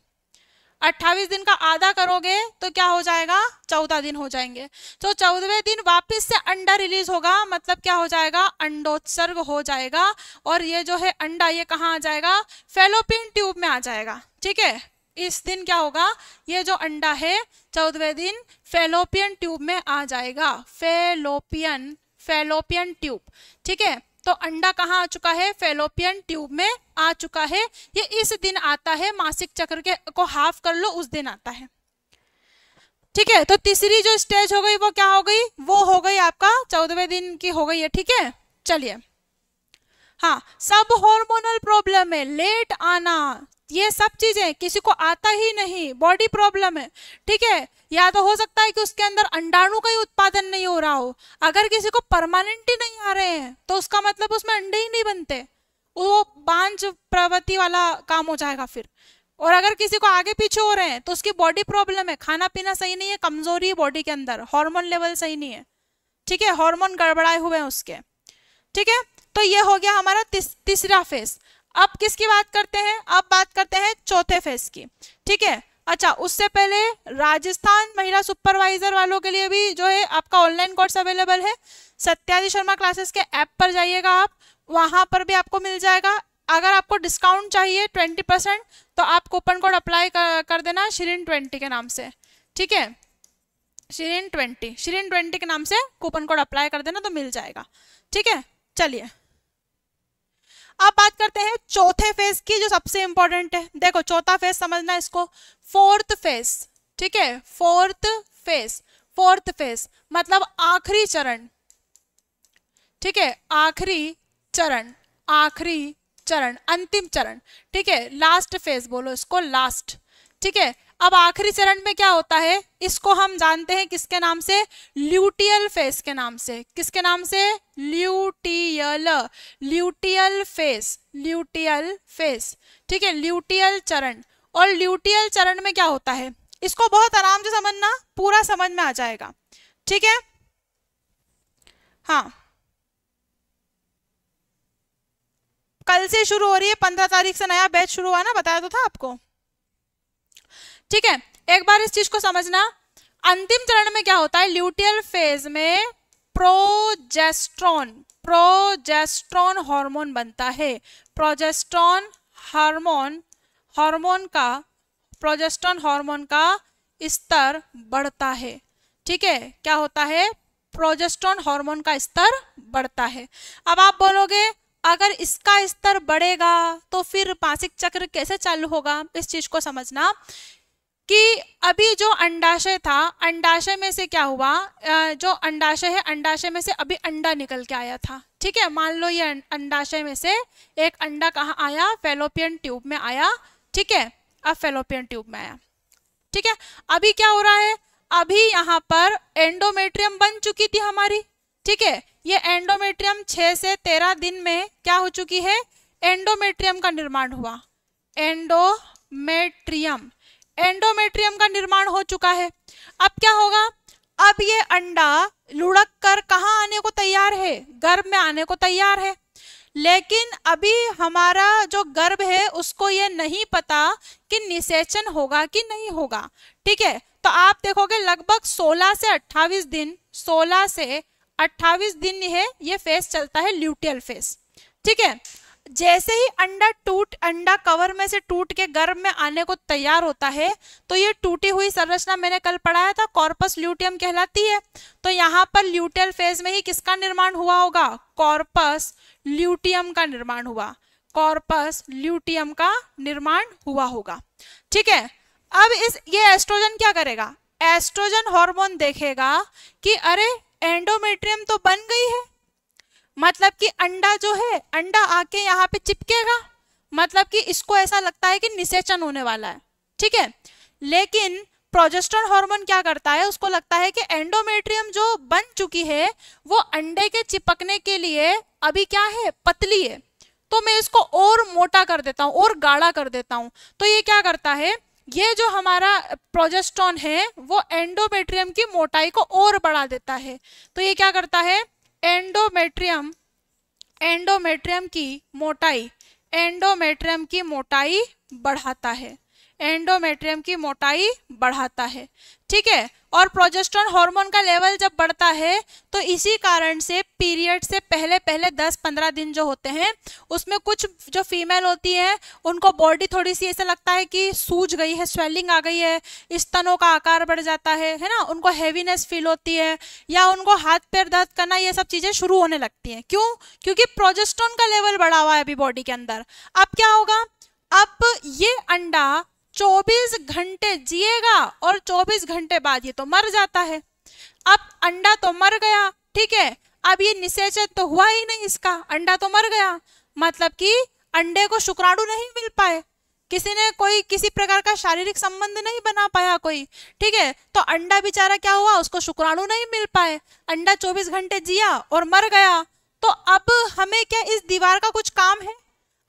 28 दिन का आधा करोगे तो क्या हो जाएगा 14 दिन हो जाएंगे तो चौदहवें दिन वापस से अंडा रिलीज होगा मतलब क्या हो जाएगा अंडोत्सर्ग हो जाएगा और ये जो है अंडा ये कहाँ आ जाएगा फेलोपिन ट्यूब में आ जाएगा ठीक है इस दिन क्या होगा ये जो अंडा है चौदहवें दिन फेलोपियन ट्यूब में आ जाएगा फेलोपियन फेलोपियन ट्यूब ठीक है तो अंडा कहाँ आ चुका है फेलोपियन ट्यूब में आ चुका है ये इस दिन आता है मासिक चक्र के को हाफ कर लो उस दिन आता है ठीक है तो तीसरी जो स्टेज हो गई वो क्या हो गई वो हो गई आपका चौदहवें दिन की हो गई है ठीक है चलिए हाँ सब हार्मोनल प्रॉब्लम है लेट आना ये सब चीज़ें किसी को आता ही नहीं बॉडी प्रॉब्लम है ठीक है या तो हो सकता है कि उसके अंदर अंडाणु का ही उत्पादन नहीं हो रहा हो अगर किसी को परमानेंट ही नहीं आ रहे हैं तो उसका मतलब उसमें अंडे ही नहीं बनते वो बांज प्रवृत्ति वाला काम हो जाएगा फिर और अगर किसी को आगे पीछे हो रहे हैं तो उसकी बॉडी प्रॉब्लम है खाना पीना सही नहीं है कमजोरी है बॉडी के अंदर हार्मोन लेवल सही नहीं है ठीक है हार्मोन गड़बड़ाए हुए हैं उसके ठीक है तो ये हो गया हमारा तीसरा फेस अब किसकी बात करते हैं अब बात करते हैं चौथे फेज की ठीक है अच्छा उससे पहले राजस्थान महिला सुपरवाइजर वालों के लिए भी जो है आपका ऑनलाइन कोर्स अवेलेबल है सत्यादि शर्मा क्लासेस के ऐप पर जाइएगा आप वहां पर भी आपको मिल जाएगा अगर आपको डिस्काउंट चाहिए ट्वेंटी परसेंट तो आप कूपन कोड अप्लाई कर, कर देना शिरिन ट्वेंटी के नाम से ठीक है शिरिन ट्वेंटी शिरिन ट्वेंटी के नाम से कूपन कोड अप्लाई कर देना तो मिल जाएगा ठीक है चलिए अब बात करते हैं चौथे फेज की जो सबसे इंपॉर्टेंट है देखो चौथा फेज समझना इसको फोर्थ फेज ठीक है फोर्थ फेज फोर्थ फेज मतलब आखिरी चरण ठीक है आखिरी चरण आखिरी चरण अंतिम चरण ठीक है लास्ट फेज बोलो इसको लास्ट ठीक है अब आखिरी चरण में क्या होता है इसको हम जानते हैं किसके नाम से ल्यूटियल फेस के नाम से किसके नाम से luteal luteal phase luteal phase ठीक है ल्यूटियल चरण और ल्यूटियल चरण में क्या होता है इसको बहुत आराम से समझना पूरा समझ में आ जाएगा ठीक है हाँ कल से शुरू हो रही है पंद्रह तारीख से नया बैच शुरू हुआ ना बताया तो था आपको ठीक है एक बार इस चीज को समझना अंतिम चरण में क्या होता है ल्यूटियल फेज में प्रोजेस्ट्रॉन प्रोजेस्ट्रॉन हार्मोन बनता है प्रोजेस्ट्रॉन हार्मोन हार्मोन का प्रोजेस्ट्रॉन हार्मोन का स्तर बढ़ता है ठीक है क्या होता है प्रोजेस्ट्रॉन हार्मोन का स्तर बढ़ता है अब आप बोलोगे अगर इसका स्तर बढ़ेगा तो फिर मासिक चक्र कैसे चालू होगा इस चीज को समझना कि अभी जो अंडाशय था अंडाशय में से क्या हुआ जो अंडाशय है अंडाशय में से अभी अंडा निकल के आया था ठीक है मान लो ये अंडाशय में से एक अंडा कहाँ आया फेलोपियन ट्यूब में आया ठीक है अब फेलोपियन ट्यूब में आया ठीक है अभी क्या हो रहा है अभी यहाँ पर एंडोमेट्रियम बन चुकी थी हमारी ठीक है ये एंडोमेट्रियम छः से तेरह दिन में क्या हो चुकी है एंडोमेट्रियम का निर्माण हुआ एंडोमेट्रियम एंडोमेट्रियम का निर्माण हो चुका है अब क्या होगा अब ये अंडा लुढ़क कर कहाँ आने को तैयार है गर्भ में आने को तैयार है लेकिन अभी हमारा जो गर्भ है उसको ये नहीं पता कि निषेचन होगा कि नहीं होगा ठीक है तो आप देखोगे लगभग 16 से 28 दिन 16 से 28 दिन है ये फेस चलता है ल्यूटियल फेस ठीक है जैसे ही अंडा टूट अंडा कवर में से टूट के गर्भ में आने को तैयार होता है तो ये टूटी हुई संरचना मैंने कल पढ़ाया था कॉर्पस ल्यूटियम कहलाती है तो यहाँ पर ल्यूटियल फेज में ही किसका निर्माण हुआ होगा कॉर्पस ल्यूटियम का निर्माण हुआ कॉर्पस ल्यूटियम का निर्माण हुआ होगा ठीक है अब इस ये एस्ट्रोजन क्या करेगा एस्ट्रोजन हार्मोन देखेगा कि अरे एंडोमेट्रियम तो बन गई है मतलब कि अंडा जो है अंडा आके यहाँ पे चिपकेगा मतलब कि इसको ऐसा लगता है कि निषेचन होने वाला है ठीक है लेकिन प्रोजेस्टर हार्मोन क्या करता है उसको लगता है कि एंडोमेट्रियम जो बन चुकी है वो अंडे के चिपकने के लिए अभी क्या है पतली है तो मैं इसको और मोटा कर देता हूँ और गाढ़ा कर देता हूँ तो ये क्या करता है ये जो हमारा प्रोजेस्ट्रॉन है वो एंडोमेट्रियम की मोटाई को और बढ़ा देता है तो ये क्या करता है एंडोमेट्रियम एंडोमेट्रियम की मोटाई एंडोमेट्रियम की मोटाई बढ़ाता है एंडोमेट्रियम की मोटाई बढ़ाता है ठीक है और प्रोजेस्ट्रॉन हार्मोन का लेवल जब बढ़ता है तो इसी कारण से पीरियड से पहले पहले 10-15 दिन जो होते हैं उसमें कुछ जो फीमेल होती है उनको बॉडी थोड़ी सी ऐसा लगता है कि सूज गई है स्वेलिंग आ गई है स्तनों का आकार बढ़ जाता है है ना उनको हैवीनेस फील होती है या उनको हाथ पैर दर्द करना ये सब चीज़ें शुरू होने लगती हैं क्यों क्योंकि प्रोजेस्ट्रॉन का लेवल बढ़ा हुआ है अभी बॉडी के अंदर अब क्या होगा अब ये अंडा 24 घंटे जिएगा और 24 घंटे बाद ये तो मर जाता है अब अंडा तो मर गया ठीक है अब ये निषेचन तो हुआ ही नहीं इसका अंडा तो मर गया मतलब कि अंडे को शुक्राणु नहीं मिल पाए किसी ने कोई किसी प्रकार का शारीरिक संबंध नहीं बना पाया कोई ठीक है तो अंडा बेचारा क्या हुआ उसको शुक्राणु नहीं मिल पाए अंडा 24 घंटे जिया और मर गया तो अब हमें क्या इस दीवार का कुछ काम है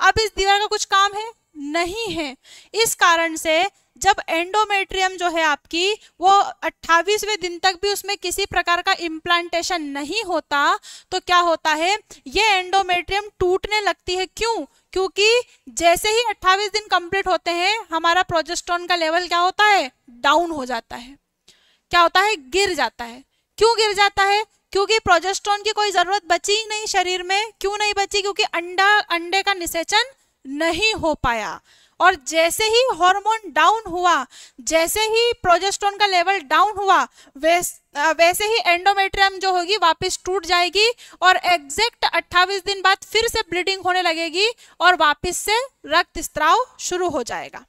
अब इस दीवार का कुछ काम है नहीं है इस कारण से जब एंडोमेट्रियम जो है आपकी वो 28वें दिन तक भी उसमें किसी प्रकार का इम्प्लांटेशन नहीं होता तो क्या होता है ये एंडोमेट्रियम टूटने लगती है क्यों क्योंकि जैसे ही 28 दिन कंप्लीट होते हैं हमारा प्रोजेस्ट्रॉन का लेवल क्या होता है डाउन हो जाता है क्या होता है गिर जाता है क्यों गिर जाता है क्योंकि प्रोजेस्ट्रॉन की कोई ज़रूरत बची ही नहीं शरीर में क्यों नहीं बची क्योंकि अंडा अंडे का निषेचन नहीं हो पाया और जैसे ही हार्मोन डाउन हुआ जैसे ही प्रोजेस्टोन का लेवल डाउन हुआ वैसे वैसे ही एंडोमेट्रियम जो होगी वापस टूट जाएगी और एग्जैक्ट 28 दिन बाद फिर से ब्लीडिंग होने लगेगी और वापस से रक्त स्त्राव शुरू हो जाएगा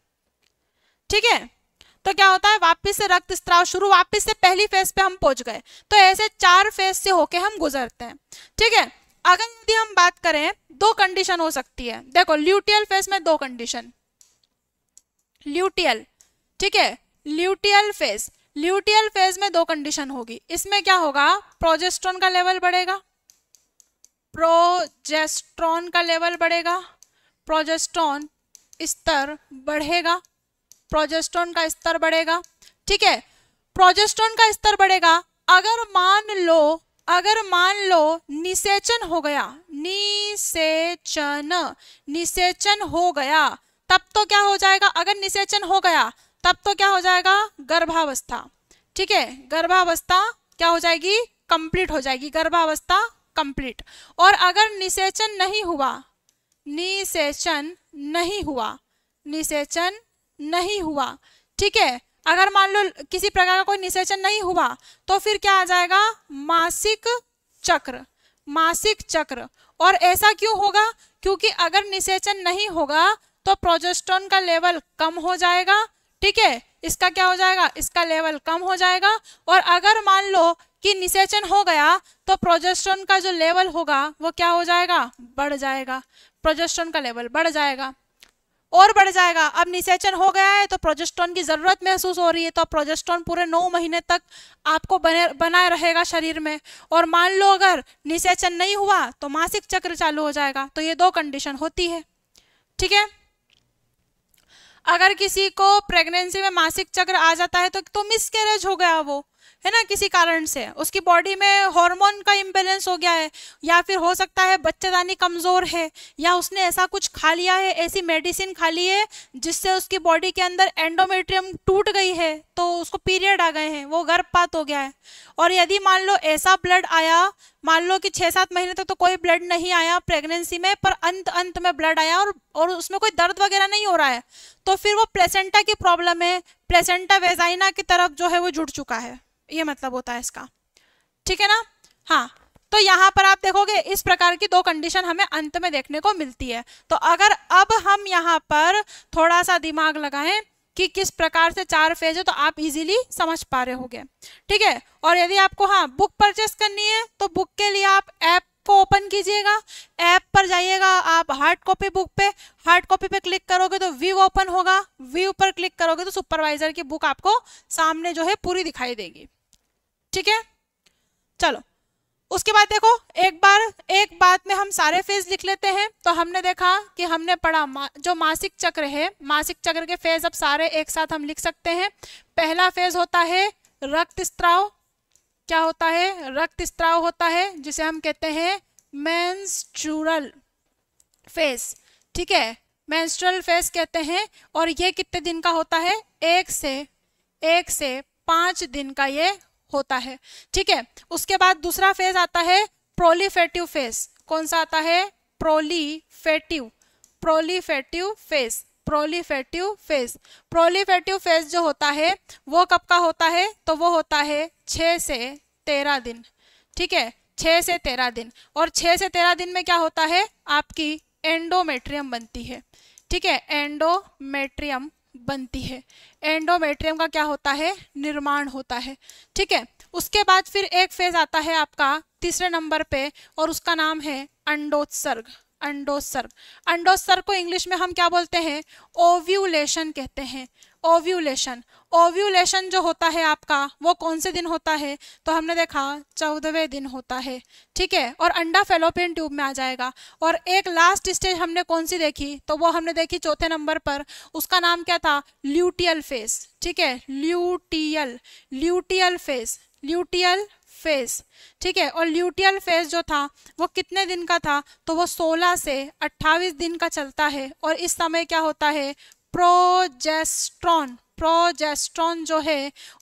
ठीक है तो क्या होता है वापस से रक्त स्त्राव शुरू वापस से पहली फेज पे हम पहुंच गए तो ऐसे चार फेज से होके हम गुजरते हैं ठीक है अगर यदि हम बात करें दो कंडीशन हो सकती है देखो ल्यूटियल फेस में दो कंडीशन ल्यूटियल ठीक है ल्यूटियल फेस ल्यूटियल फेज में दो कंडीशन होगी इसमें क्या होगा प्रोजेस्ट्रॉन का लेवल बढ़ेगा प्रोजेस्ट्रॉन का लेवल बढ़ेगा प्रोजेस्ट्रॉन स्तर बढ़ेगा प्रोजेस्ट्रॉन का स्तर बढ़ेगा ठीक है प्रोजेस्ट्रॉन का स्तर बढ़ेगा अगर मान लो अगर मान लो निषेचन हो गया निषेचन निषेचन हो गया तब तो क्या हो जाएगा अगर निषेचन हो गया तब तो क्या हो जाएगा गर्भावस्था ठीक है गर्भावस्था क्या हो जाएगी कंप्लीट हो जाएगी गर्भावस्था कंप्लीट और अगर निषेचन नहीं हुआ निषेचन नहीं हुआ निषेचन नहीं हुआ ठीक है अगर मान लो किसी प्रकार का कोई निषेचन नहीं हुआ तो फिर क्या आ जाएगा मासिक चक्र मासिक चक्र और ऐसा क्यों होगा क्योंकि अगर निषेचन नहीं होगा तो प्रोजेस्ट्रॉन का लेवल कम हो जाएगा ठीक है इसका क्या हो जाएगा इसका लेवल कम हो जाएगा और अगर मान लो कि निषेचन हो गया तो प्रोजेस्ट्रॉन का जो लेवल होगा वो क्या हो जाएगा बढ़ जाएगा प्रोजेस्ट्रॉन का लेवल बढ़ जाएगा और बढ़ जाएगा अब निषेचन हो गया है तो प्रोजेस्ट्रॉन की ज़रूरत महसूस हो रही है तो प्रोजेस्ट्रॉन पूरे नौ महीने तक आपको बने बनाए रहेगा शरीर में और मान लो अगर निषेचन नहीं हुआ तो मासिक चक्र चालू हो जाएगा तो ये दो कंडीशन होती है ठीक है अगर किसी को प्रेगनेंसी में मासिक चक्र आ जाता है तो, तो मिसकैरेज हो गया वो है ना किसी कारण से उसकी बॉडी में हार्मोन का इम्बेलेंस हो गया है या फिर हो सकता है बच्चेदानी कमज़ोर है या उसने ऐसा कुछ खा लिया है ऐसी मेडिसिन खा ली है जिससे उसकी बॉडी के अंदर एंडोमेट्रियम टूट गई है तो उसको पीरियड आ गए हैं वो गर्भपात हो गया है और यदि मान लो ऐसा ब्लड आया मान लो कि छः सात महीने तक तो, तो कोई ब्लड नहीं आया प्रेगनेंसी में पर अंत अंत में ब्लड आया और और उसमें कोई दर्द वगैरह नहीं हो रहा है तो फिर वो प्लेसेंटा की प्रॉब्लम है प्लेसेंटा वेजाइना की तरफ जो है वो जुड़ चुका है ये मतलब होता है इसका ठीक है ना हाँ तो यहाँ पर आप देखोगे इस प्रकार की दो कंडीशन हमें अंत में देखने को मिलती है तो अगर अब हम यहाँ पर थोड़ा सा दिमाग लगाएं कि किस प्रकार से चार फेज है तो आप इजीली समझ पा रहे होंगे ठीक है और यदि आपको हाँ बुक परचेस करनी है तो बुक के लिए आप ऐप को ओपन कीजिएगा ऐप पर जाइएगा आप हार्ड कॉपी बुक पे हार्ड कॉपी पे क्लिक करोगे तो व्यू ओपन होगा व्यू पर क्लिक करोगे तो सुपरवाइजर की बुक आपको सामने जो है पूरी दिखाई देगी ठीक है चलो उसके बाद देखो एक बार एक बात में हम सारे फेज लिख लेते हैं तो हमने देखा कि हमने पढ़ा मा, जो मासिक चक्र है मासिक चक्र के फेज अब सारे एक साथ हम लिख सकते हैं पहला फेज होता है रक्त स्त्राव क्या होता है रक्त स्त्राव होता है जिसे हम कहते हैं मैंस्ट्रूरल फेज ठीक है मैंस्ट्रूरल फेज कहते हैं और ये कितने दिन का होता है एक से एक से पाँच दिन का ये होता है ठीक है उसके बाद दूसरा फेज आता है प्रोलीफेटिव फेज कौन सा आता है proliferative proliferative phase proliferative phase proliferative phase जो होता है वो कब का होता है तो वो होता है छः से तेरह दिन ठीक है छः से तेरह दिन और छः से तेरह दिन में क्या होता है आपकी एंडोमेट्रियम बनती है ठीक है एंडोमेट्रियम बनती है एंडोमेट्रियम का क्या होता है निर्माण होता है ठीक है उसके बाद फिर एक फेज आता है आपका तीसरे नंबर पे और उसका नाम है अंडोत्सर्ग अंडोसर्व अंडोसर्व को इंग्लिश में हम क्या बोलते हैं ओव्यूलेशन कहते हैं ओव्यूलेशन ओव्यूलेशन जो होता है आपका वो कौन से दिन होता है तो हमने देखा चौदहवें दिन होता है ठीक है और अंडा फेलोपियन ट्यूब में आ जाएगा और एक लास्ट स्टेज हमने कौन सी देखी तो वो हमने देखी चौथे नंबर पर उसका नाम क्या था ल्यूटियल फेस ठीक है luteal luteal phase luteal phase ठीक है और ल्यूटियल फेज जो था वो कितने दिन का था तो वो 16 से 28 दिन का चलता है और इस समय क्या होता है प्रोजेस्ट्रॉन प्रोजेस्ट्रॉन जो है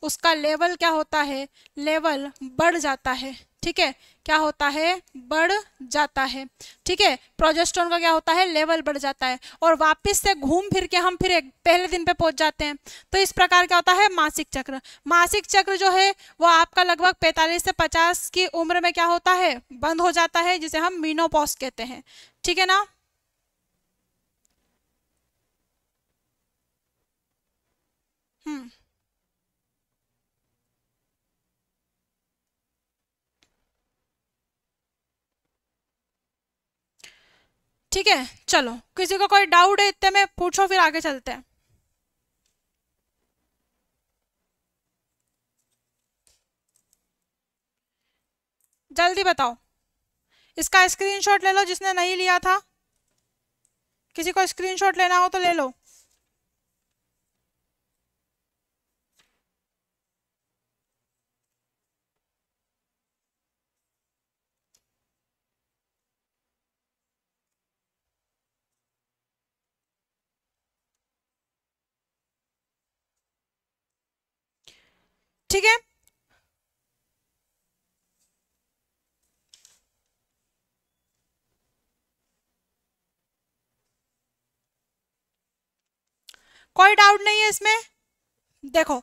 उसका लेवल क्या होता है लेवल बढ़ जाता है ठीक है क्या होता है बढ़ जाता है ठीक है प्रोजेस्टोन का क्या होता है लेवल बढ़ जाता है और वापस से घूम फिर के हम फिर एक पहले दिन पे पहुंच जाते हैं तो इस प्रकार क्या होता है मासिक चक्र मासिक चक्र जो है वो आपका लगभग 45 से 50 की उम्र में क्या होता है बंद हो जाता है जिसे हम मीनोपॉस कहते हैं ठीक है ना हम्म ठीक है चलो किसी को कोई डाउट है इतने में पूछो फिर आगे चलते हैं जल्दी बताओ इसका स्क्रीनशॉट ले लो जिसने नहीं लिया था किसी को स्क्रीनशॉट लेना हो तो ले लो ठीक है कोई डाउट नहीं है इसमें देखो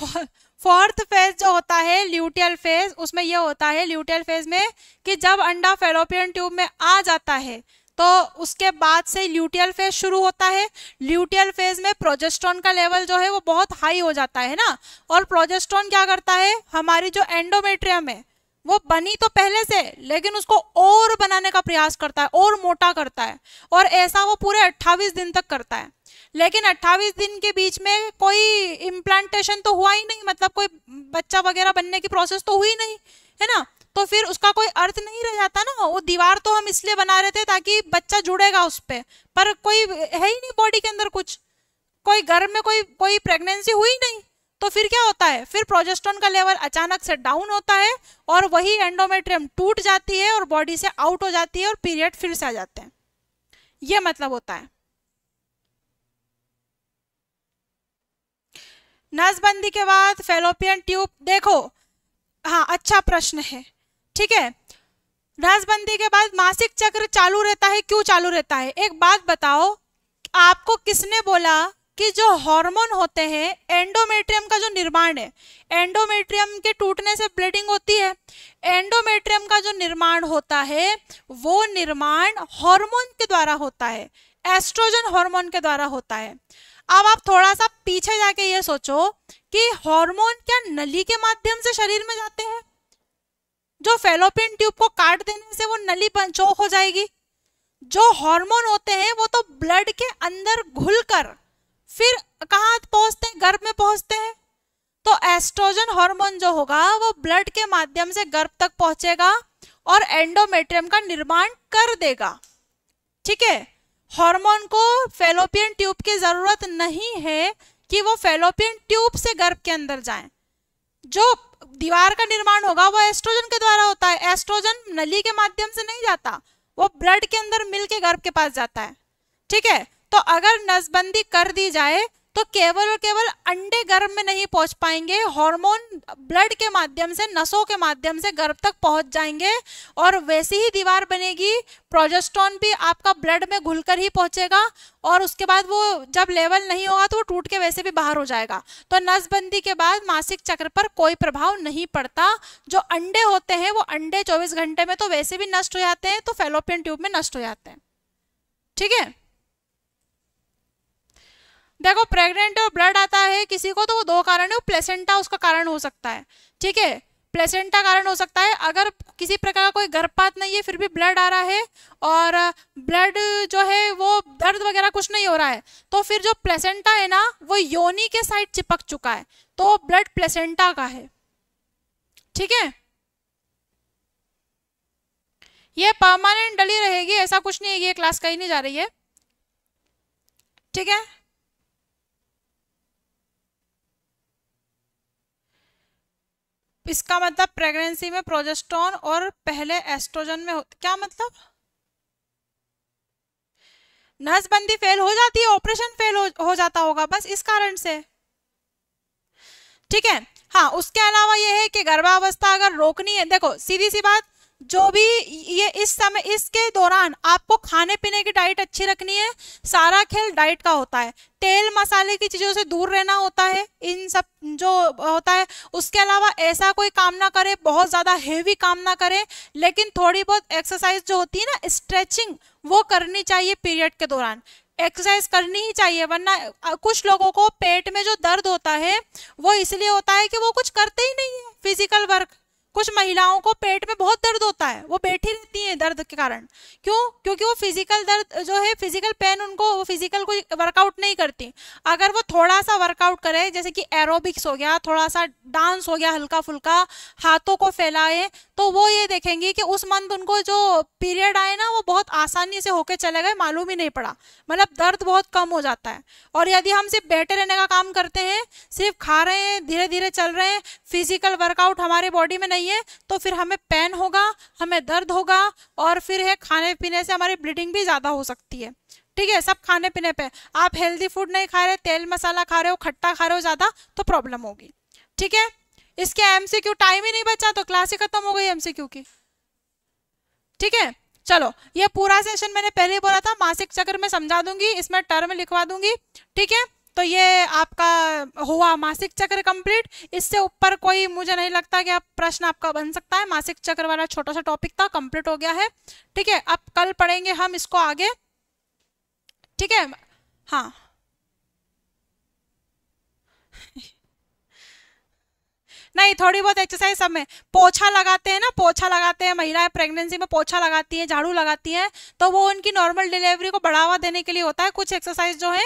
फोर्थ फेज जो होता है ल्यूटियल फेज उसमें यह होता है ल्यूटियल फेज में कि जब अंडा फेरोपियन ट्यूब में आ जाता है तो उसके बाद से ल्यूटियल फेज शुरू होता है ल्यूटियल फेज में प्रोजेस्ट्रॉन का लेवल जो है वो बहुत हाई हो जाता है ना और प्रोजेस्ट्रॉन क्या करता है हमारी जो एंडोमेट्रियम है वो बनी तो पहले से लेकिन उसको और बनाने का प्रयास करता है और मोटा करता है और ऐसा वो पूरे 28 दिन तक करता है लेकिन 28 दिन के बीच में कोई इम्प्लांटेशन तो हुआ ही नहीं मतलब कोई बच्चा वगैरह बनने की प्रोसेस तो हुई नहीं है ना तो फिर उसका कोई अर्थ नहीं रह जाता ना वो दीवार तो हम इसलिए बना रहे थे ताकि बच्चा जुड़ेगा उस पर पर कोई है ही नहीं बॉडी के अंदर कुछ कोई घर में कोई कोई प्रेगनेंसी हुई नहीं तो फिर क्या होता है फिर प्रोजेस्टोन का लेवल अचानक से डाउन होता है और वही एंडोमेट्रियम टूट जाती है और बॉडी से आउट हो जाती है और पीरियड फिर से आ जाते हैं ये मतलब होता है नसबंदी के बाद फेलोपियन ट्यूब देखो हाँ अच्छा प्रश्न है ठीक है रसबंदी के बाद मासिक चक्र चालू रहता है क्यों चालू रहता है एक बात बताओ आपको किसने बोला कि जो हार्मोन होते हैं एंडोमेट्रियम का जो निर्माण है एंडोमेट्रियम के टूटने से ब्लीडिंग होती है एंडोमेट्रियम का जो निर्माण होता है वो निर्माण हार्मोन के द्वारा होता है एस्ट्रोजन हार्मोन के द्वारा होता है अब आप थोड़ा सा पीछे जाके ये सोचो कि हार्मोन क्या नली के माध्यम से शरीर में जाते हैं जो फेलोपियन ट्यूब को काट देने से वो नली पंचोक हो जाएगी जो हार्मोन होते हैं वो तो ब्लड के अंदर घुलकर फिर कहाँ पहुँचते हैं गर्भ में पहुँचते हैं तो एस्ट्रोजन हार्मोन जो होगा वो ब्लड के माध्यम से गर्भ तक पहुँचेगा और एंडोमेट्रियम का निर्माण कर देगा ठीक है हार्मोन को फेलोपियन ट्यूब की ज़रूरत नहीं है कि वो फेलोपियन ट्यूब से गर्भ के अंदर जाए जो दीवार का निर्माण होगा वो एस्ट्रोजन के द्वारा होता है एस्ट्रोजन नली के माध्यम से नहीं जाता वो ब्लड के अंदर मिल के गर्भ के पास जाता है ठीक है तो अगर नसबंदी कर दी जाए तो केवल और केवल अंडे गर्भ में नहीं पहुंच पाएंगे हार्मोन ब्लड के माध्यम से नसों के माध्यम से गर्भ तक पहुंच जाएंगे और वैसी ही दीवार बनेगी प्रोजेस्टोन भी आपका ब्लड में घुलकर ही पहुंचेगा और उसके बाद वो जब लेवल नहीं होगा तो वो टूट के वैसे भी बाहर हो जाएगा तो नसबंदी के बाद मासिक चक्र पर कोई प्रभाव नहीं पड़ता जो अंडे होते हैं वो अंडे चौबीस घंटे में तो वैसे भी नष्ट हो जाते हैं तो फेलोपियन ट्यूब में नष्ट हो जाते हैं ठीक है देखो प्रेग्नेंट ब्लड आता है किसी को तो वो दो कारण है प्लेसेंटा उसका कारण हो सकता है ठीक है प्लेसेंटा कारण हो सकता है अगर किसी प्रकार का कोई गर्भपात नहीं है फिर भी ब्लड आ रहा है और ब्लड जो है वो दर्द वगैरह कुछ नहीं हो रहा है तो फिर जो प्लेसेंटा है ना वो योनी के साइड चिपक चुका है तो ब्लड प्लेसेंटा का है ठीक है ये परमानेंट डली रहेगी ऐसा कुछ नहीं है ये क्लास कहीं नहीं जा रही है ठीक है इसका मतलब प्रेगनेंसी में प्रोजेस्टोन और पहले एस्ट्रोजन में होता क्या मतलब नसबंदी फेल हो जाती है ऑपरेशन फेल हो, हो जाता होगा बस इस कारण से ठीक है हाँ उसके अलावा यह है कि गर्भावस्था अगर रोकनी है देखो सीधी सी बात जो भी ये इस समय इसके दौरान आपको खाने पीने की डाइट अच्छी रखनी है सारा खेल डाइट का होता है तेल मसाले की चीज़ों से दूर रहना होता है इन सब जो होता है उसके अलावा ऐसा कोई काम ना करें बहुत ज़्यादा हेवी काम ना करें लेकिन थोड़ी बहुत एक्सरसाइज जो होती है ना स्ट्रेचिंग वो करनी चाहिए पीरियड के दौरान एक्सरसाइज करनी ही चाहिए वरना कुछ लोगों को पेट में जो दर्द होता है वो इसलिए होता है कि वो कुछ करते ही नहीं है फिजिकल वर्क कुछ महिलाओं को पेट में बहुत दर्द होता है वो बैठी रहती हैं दर्द के कारण क्यों क्योंकि वो फिजिकल दर्द जो है फिजिकल पेन उनको वो फिजिकल कोई वर्कआउट नहीं करती अगर वो थोड़ा सा वर्कआउट करे जैसे कि एरोबिक्स हो गया थोड़ा सा डांस हो गया हल्का फुल्का हाथों को फैलाए तो वो ये देखेंगी कि उस मंथ उनको जो पीरियड आए ना वो बहुत आसानी से होके चले गए मालूम ही नहीं पड़ा मतलब दर्द बहुत कम हो जाता है और यदि हम सिर्फ बैठे रहने का काम करते हैं सिर्फ खा रहे हैं धीरे धीरे चल रहे हैं फिजिकल वर्कआउट हमारे बॉडी में नहीं है तो फिर हमें पेन होगा हमें दर्द होगा और फिर है खाने पीने से हमारी ब्लीडिंग भी ज़्यादा हो सकती है ठीक है सब खाने पीने पे आप हेल्दी फूड नहीं खा रहे तेल मसाला खा रहे हो खट्टा खा रहे हो ज़्यादा तो प्रॉब्लम होगी ठीक है इसके एमसीक्यू टाइम ही नहीं बचा तो क्लास ही खत्म हो गई एमसीक्यू की ठीक है चलो ये पूरा सेशन मैंने पहले ही बोला था मासिक चक्र में समझा दूंगी इसमें टर्म लिखवा दूंगी ठीक है तो ये आपका हुआ मासिक चक्र कंप्लीट इससे ऊपर कोई मुझे नहीं लगता कि आप प्रश्न आपका बन सकता है मासिक चक्र वाला छोटा सा टॉपिक था कंप्लीट हो गया है ठीक है अब कल पढ़ेंगे हम इसको आगे ठीक है हाँ नहीं थोड़ी बहुत एक्सरसाइज सब में पोछा लगाते हैं ना पोछा लगाते हैं महिलाएं है, प्रेगनेंसी में पोछा लगाती हैं झाड़ू लगाती हैं तो वो उनकी नॉर्मल डिलीवरी को बढ़ावा देने के लिए होता है कुछ एक्सरसाइज जो है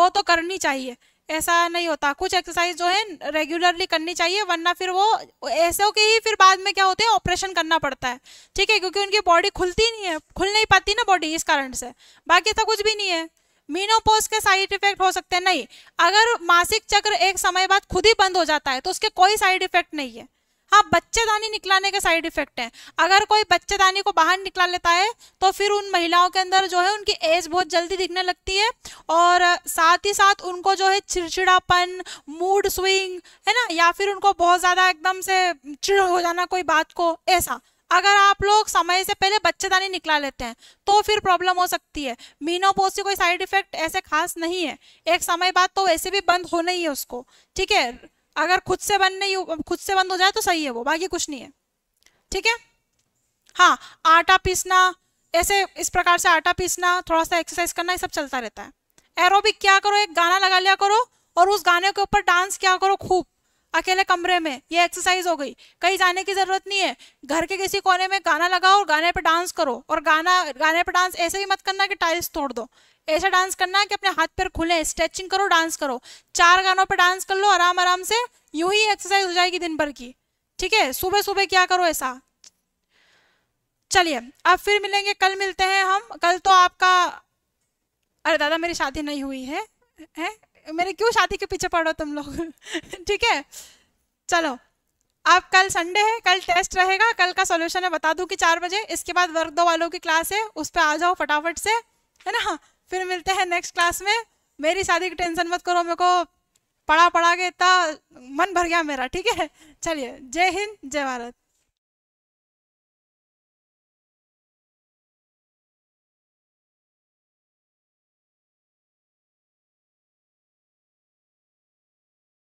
वो तो करनी चाहिए ऐसा नहीं होता कुछ एक्सरसाइज जो है रेगुलरली करनी चाहिए वरना फिर वो ऐसे के ही फिर बाद में क्या होते हैं ऑपरेशन करना पड़ता है ठीक है क्योंकि उनकी बॉडी खुलती नहीं है खुल नहीं पाती ना बॉडी इस कारण से बाकी ऐसा कुछ भी नहीं है मीनोपोज के साइड इफेक्ट हो सकते हैं नहीं अगर मासिक चक्र एक समय बाद खुद ही बंद हो जाता है तो उसके कोई साइड इफेक्ट नहीं है हाँ बच्चेदानी निकलाने के साइड इफेक्ट हैं अगर कोई बच्चेदानी को बाहर निकला लेता है तो फिर उन महिलाओं के अंदर जो है उनकी एज बहुत जल्दी दिखने लगती है और साथ ही साथ उनको जो है चिड़चिड़ापन मूड स्विंग है ना या फिर उनको बहुत ज़्यादा एकदम से चिड़ हो जाना कोई बात को ऐसा अगर आप लोग समय से पहले बच्चेदानी निकला लेते हैं तो फिर प्रॉब्लम हो सकती है मीनोपोज की कोई साइड इफेक्ट ऐसे खास नहीं है एक समय बाद तो वैसे भी बंद होना ही है उसको ठीक है अगर खुद से बंद नहीं खुद से बंद हो जाए तो सही है वो बाकी कुछ नहीं है ठीक है हाँ आटा पीसना ऐसे इस प्रकार से आटा पीसना थोड़ा सा एक्सरसाइज करना ये सब चलता रहता है एरोबिक क्या करो एक गाना लगा लिया करो और उस गाने के ऊपर डांस क्या करो खूब अकेले कमरे में ये एक्सरसाइज हो गई कहीं जाने की ज़रूरत नहीं है घर के किसी कोने में गाना लगाओ और गाने पर डांस करो और गाना गाने पर डांस ऐसे ही मत करना कि टाइल्स तोड़ दो ऐसा डांस करना है कि अपने हाथ पैर खुले स्ट्रेचिंग करो डांस करो चार गानों पर डांस कर लो आराम आराम से यूं ही एक्सरसाइज हो जाएगी दिन भर की ठीक है सुबह सुबह क्या करो ऐसा चलिए अब फिर मिलेंगे कल मिलते हैं हम कल तो आपका अरे दादा मेरी शादी नहीं हुई है, है? मेरे क्यों शादी के पीछे पड़ो तुम लोग ठीक है चलो आप कल संडे है कल टेस्ट रहेगा कल का सॉल्यूशन है बता दूं कि चार बजे इसके बाद वर्क दो वालों की क्लास है उस पर आ जाओ फटाफट से है ना फिर मिलते हैं नेक्स्ट क्लास में मेरी शादी की टेंशन मत करो मेरे को पढ़ा पढ़ा के इतना मन भर गया मेरा ठीक है चलिए जय हिंद जय भारत